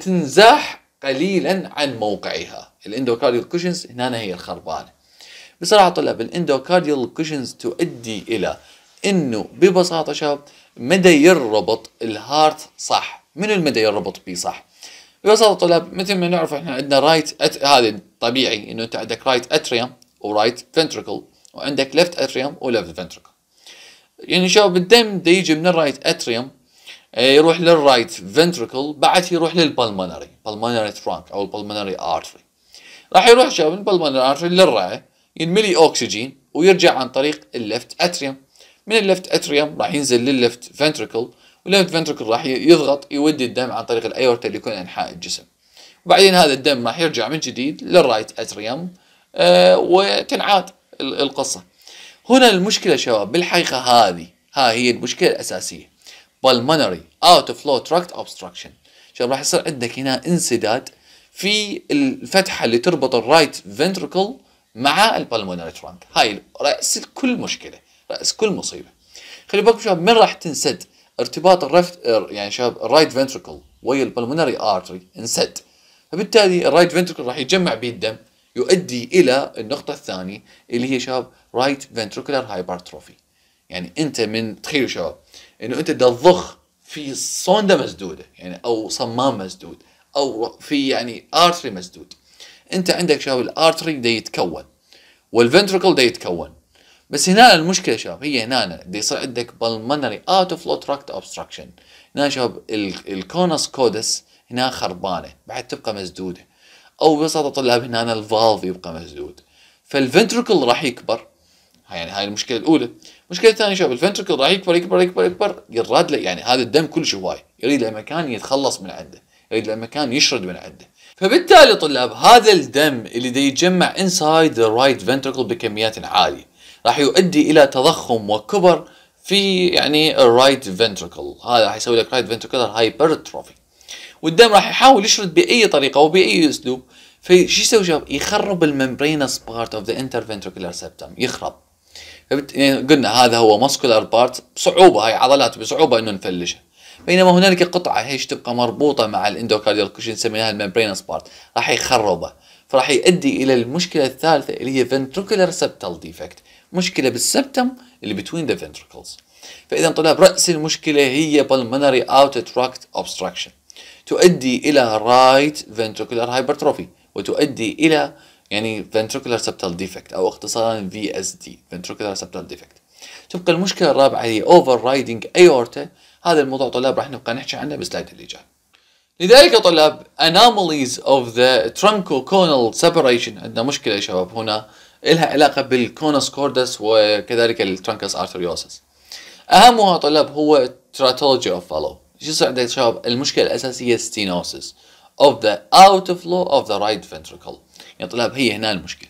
تنزاح قليلا عن موقعها الاندوكارديال كوشنز هنا هي الخربانه بصراحه طلاب الاندوكارديال كوشنز تؤدي الى انه ببساطه شباب مدى يربط الهارت صح من المدى يربط به صح ببساطه طلاب مثل ما نعرف احنا عندنا رايت هذا طبيعي انه انت عندك رايت اتريوم ورايت فنتركل وعندك ليفت اتريوم وليفت فنتركل يعني شباب الدم ده يجي من الرايت اتريوم آه، يروح للرايت فنتركل بعد يروح للبلمونري بلمونري ترانك او البلمونري ارتري راح يروح شباب من البلمونري ارتري للرئه ينملي اوكسجين ويرجع عن طريق اللفت اتريوم من اللفت اتريوم راح ينزل للليفت فنتركل واللفت فنتركل راح يضغط يودي الدم عن طريق الايورتا اللي يكون انحاء الجسم وبعدين هذا الدم راح يرجع من جديد للرايت اتريوم آه، وتنعاد القصة هنا المشكلة شباب بالحقيقة هذه ها هي المشكلة الأساسية pulmonary out of flow tract obstruction شباب راح يصير عندك هنا انسداد في الفتحة اللي تربط الرايت ventricle مع البلمونري ترانك هاي رأس كل مشكلة رأس كل مصيبة خلي بالكم شباب من راح تنسد ارتباط الرفت يعني شباب الرايت ventricle ويا البلمونري ارتري انسد فبالتالي الرايت ventricle راح يجمع به الدم يؤدي الى النقطه الثانيه اللي هي شباب رايت فنتركولار هايبرتروفي يعني انت من تخيلوا شباب انه انت تضخ في صونده مسدوده يعني او صمام مسدود او في يعني ارتري مسدود انت عندك شباب الارتري ده يتكون والفنتركل ده يتكون بس هنا المشكله شباب هي هنا دي يصير عندك بالمنري اوت اوف تراكت اوبستراكشن هنا شباب الكونس كودس هنا خربانه بعد تبقى مسدوده او ببساطه طلاب هنا الفالف يبقى مسدود فالفنتركل راح يكبر يعني هاي المشكله الاولى المشكله الثانيه شوف الفنتركل راح يكبر يكبر يكبر يكبر يراد له يعني هذا الدم كلش هواي يريد له مكان يتخلص من عنده يريد له مكان يشرد من عنده فبالتالي طلاب هذا الدم اللي دي يتجمع انسايد ذا رايت فنتركل بكميات عاليه راح يؤدي الى تضخم وكبر في يعني الرايت فنتركل هذا راح يسوي لك رايت فنتركل هايبرتروفي والدم راح يحاول يشرد باي طريقه وباي اسلوب فشو يسوي شباب يخرب الممبرينس بارت اوف ذا انترفنتركولار سبتم يخرب يعني قلنا هذا هو ماسكولار بارت بصعوبه هاي عضلات بصعوبه انه نفلشها بينما هنالك قطعه هيش تبقى مربوطه مع الاندوكارديال كوشن نسميها الممبرينس بارت راح يخربه فراح يؤدي الى المشكله الثالثه اللي هي فنتركلر سبتال ديفكت مشكله بالسبتم اللي بتوين ذا فنتركلز فاذا طلاب راس المشكله هي pulmonary اوت تراكت اوبستراكشن تؤدي الى رايت ventricular hypertrophy وتؤدي الى يعني ventricular septal defect او اختصارا VSD ventricular septal defect تبقى المشكله الرابعه هي overriding aorta هذا الموضوع طلاب راح نبقى نحكي عنه بالسلايد اللي جاي لذلك طلاب anomalies of the truncoconal separation عندنا مشكله يا شباب هنا لها علاقه بالكونس كوردس وكذلك الترانكس ارتريوسس اهمها طلاب هو تراتولوجي اوف فالو شو يصير عندك شباب المشكله الاساسيه ذا of the فلو of the right ventricle يعني طلاب هي هنا المشكله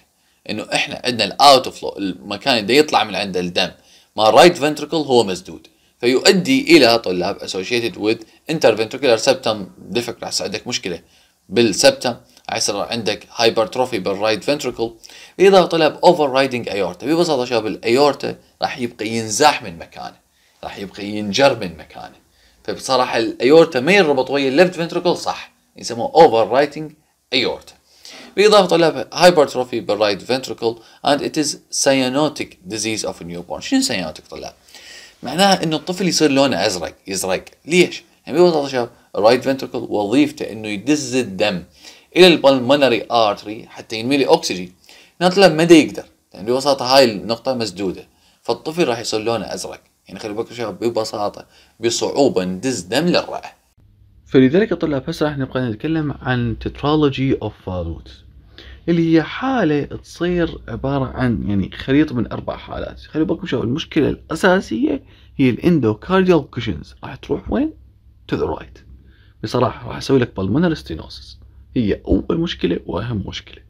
انه احنا عندنا الاوت اوف فلو المكان اللي يطلع من عنده الدم ما رايت فنتركل هو مسدود فيؤدي الى طلاب اسوشيتد وذ انترفنتركولار سبتم ديفكت راح عندك مشكله بالسبتم يصير عندك هايبرتروفي بالرايت فنتركل اذا طلاب اوفر رايدنج ايورتا ببساطه شباب الايورتا راح يبقى ينزاح من مكانه راح يبقى ينجر من مكانه فبصراحه الايورتا ما يربط ويا اللفت فنتركل صح يسموه اوفر رايتنج ايورتا بإضافة إلى هايبرتروفي بالرايت فنتركل اند ات از سيانوتيك ديزيز اوف نيو بورن شنو سيانوتيك طلاب؟ معناها انه الطفل يصير لونه ازرق يزرق ليش؟ يعني ببساطة شباب الرايت فنتركل وظيفته انه يدز الدم الى البلمونري ارتري حتى ينمي اكسجين طلاب ما يقدر يعني ببساطة هاي النقطة مسدودة فالطفل راح يصير لونه ازرق يعني خلي بالك شباب ببساطة بصعوبة ندز دم للرئة فلذلك طلاب هسه راح نبقى نتكلم عن تترولوجي اوف فالوت اللي هي حالة تصير عبارة عن يعني خليط من أربع حالات خلي بالكم شو المشكلة الأساسية هي الاندوكارديال كوشنز راح تروح وين؟ تو ذا رايت بصراحة راح أسوي لك بالمونر ستينوسس هي أول مشكلة وأهم مشكلة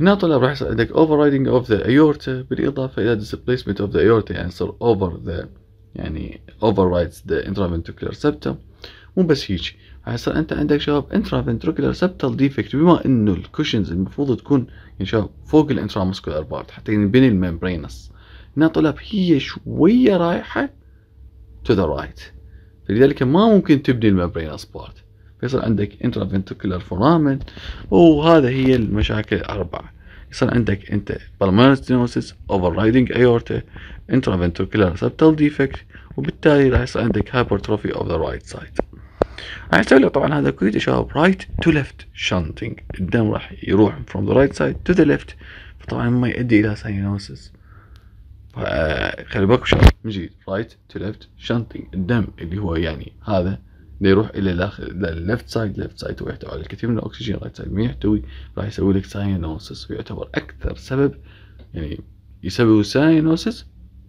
هنا طلاب راح يصير عندك اوفر رايدنج اوف ذا ايورتا بالإضافة إلى displacement اوف ذا ايورتا يعني يصير اوفر the يعني overrides the intraventricular septum مو بس هيك هسه انت عندك شباب intraventricular septal ديفكت بما انه الكوشنز المفروض تكون يعني شباب فوق الانتراموسكولار بارت حتى ينبني الممبرينس هنا طلب هي شويه رايحه تو ذا رايت فلذلك ما ممكن تبني الممبرينس بارت فيصير عندك intraventricular فورامن وهذا هي المشاكل الاربعه يصير عندك انت بالمانستينوسيس اوفر رايدنج ايورتا intraventricular septal defect وبالتالي راح يصير عندك hypertrophy of the right side راح يسوي طبعا هذا كويت تشابه right to left shunting الدم راح يروح from the right side to the left فطبعا ما يؤدي الى cyanosis آه، خلي بالك من جديد right to left shunting الدم اللي هو يعني هذا يروح الى left side left side ويحتوي على الكثير من الاكسجين right side ما يحتوي راح يسوي لك cyanosis ويعتبر اكثر سبب يعني يسبب cyanosis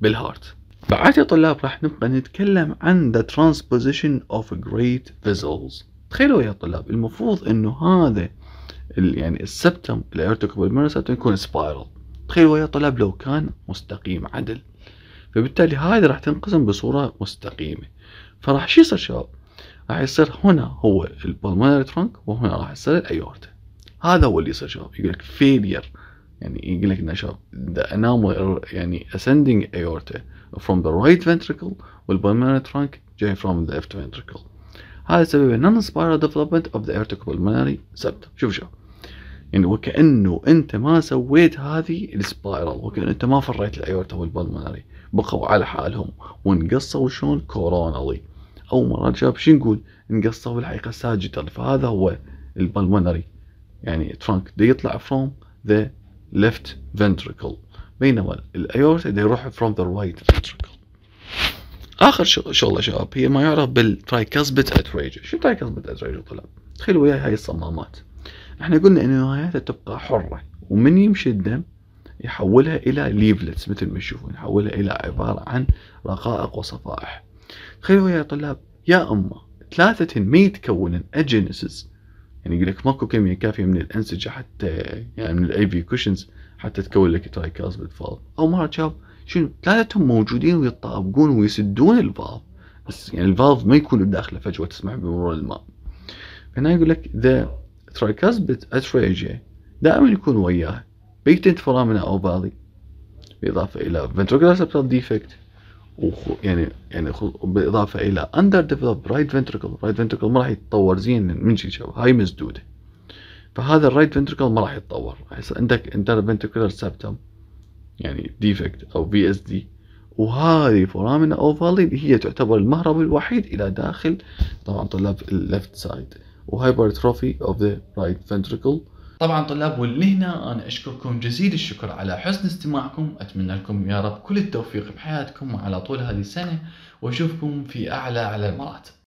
بالهارت بعد يا طلاب راح نبقى نتكلم عن the transposition of great vessels تخيلوا يا طلاب المفروض انه هذا يعني السبتم الايرتيك والميرسبتم يكون سبايرال تخيلوا يا طلاب لو كان مستقيم عدل فبالتالي هذه راح تنقسم بصورة مستقيمة فراح شو يصير شباب راح يصير هنا هو البلمونري ترنك وهنا راح يصير الايورتا هذا هو اللي يصير شباب يقول لك فيلير يعني يقول لك نشاط the enamel يعني ascending aorta from the right ventricle والpulmonary trunk جاي from the left ventricle هذا سبب non-spiral development of the aortic-pulmonary septum شوف شوف يعني وكأنه أنت ما سويت هذه السبايرال وكأنه أنت ما فريت الأيورتا والبلمونري بقوا على حالهم وانقصوا شلون كورونالي أو مرات شاب شو نقول انقصوا الحقيقة الساجيتال فهذا هو البلمونري يعني ترانك دي يطلع فروم ذا left ventricle بينما الايورتا ده يروح from the right ventricle اخر شغله شباب هي ما يعرف بالترايكاسبت اتريجا شو ترايكاسبت اتريجا طلع تخيل وياي هاي الصمامات احنا قلنا ان نهايتها تبقى حره ومن يمشي الدم يحولها الى ليفلتس مثل ما تشوفون يحولها الى عباره عن رقائق وصفائح تخيلوا يا طلاب يا اما ثلاثه ما يتكونن اجينيسيس يعني يقول لك ماكو كميه كافيه من الانسجه حتى يعني من الاي في كوشنز حتى تكون لك ترايكاز بالفاض او ما شاب شنو ثلاثتهم موجودين ويتطابقون ويسدون الفالف بس يعني الفالف ما يكون بداخله فجوه تسمع بمرور الماء هنا يقول لك ذا ترايكاسبت اتريجيا دائما يكون وياه بيتنت فرامنا او بالي بالاضافه الى فنتركلاس ديفكت يعني يعني بالاضافه الى اندر ديفلوب رايت فنتركل رايت فنتركل ما راح يتطور زين من شي شو هاي مسدوده فهذا الرايت فنتركل ما راح يتطور يصير يعني عندك انتر فنتركلر سبتم يعني ديفكت او في اس دي وهذه فورامنا اوفالين هي تعتبر المهرب الوحيد الى داخل طبعا طلاب اللفت سايد وهايبرتروفي اوف ذا رايت فنتركل طبعا طلاب واللي هنا انا اشكركم جزيل الشكر على حسن استماعكم اتمنى لكم يا رب كل التوفيق بحياتكم على طول هذه السنه واشوفكم في اعلى على المراتب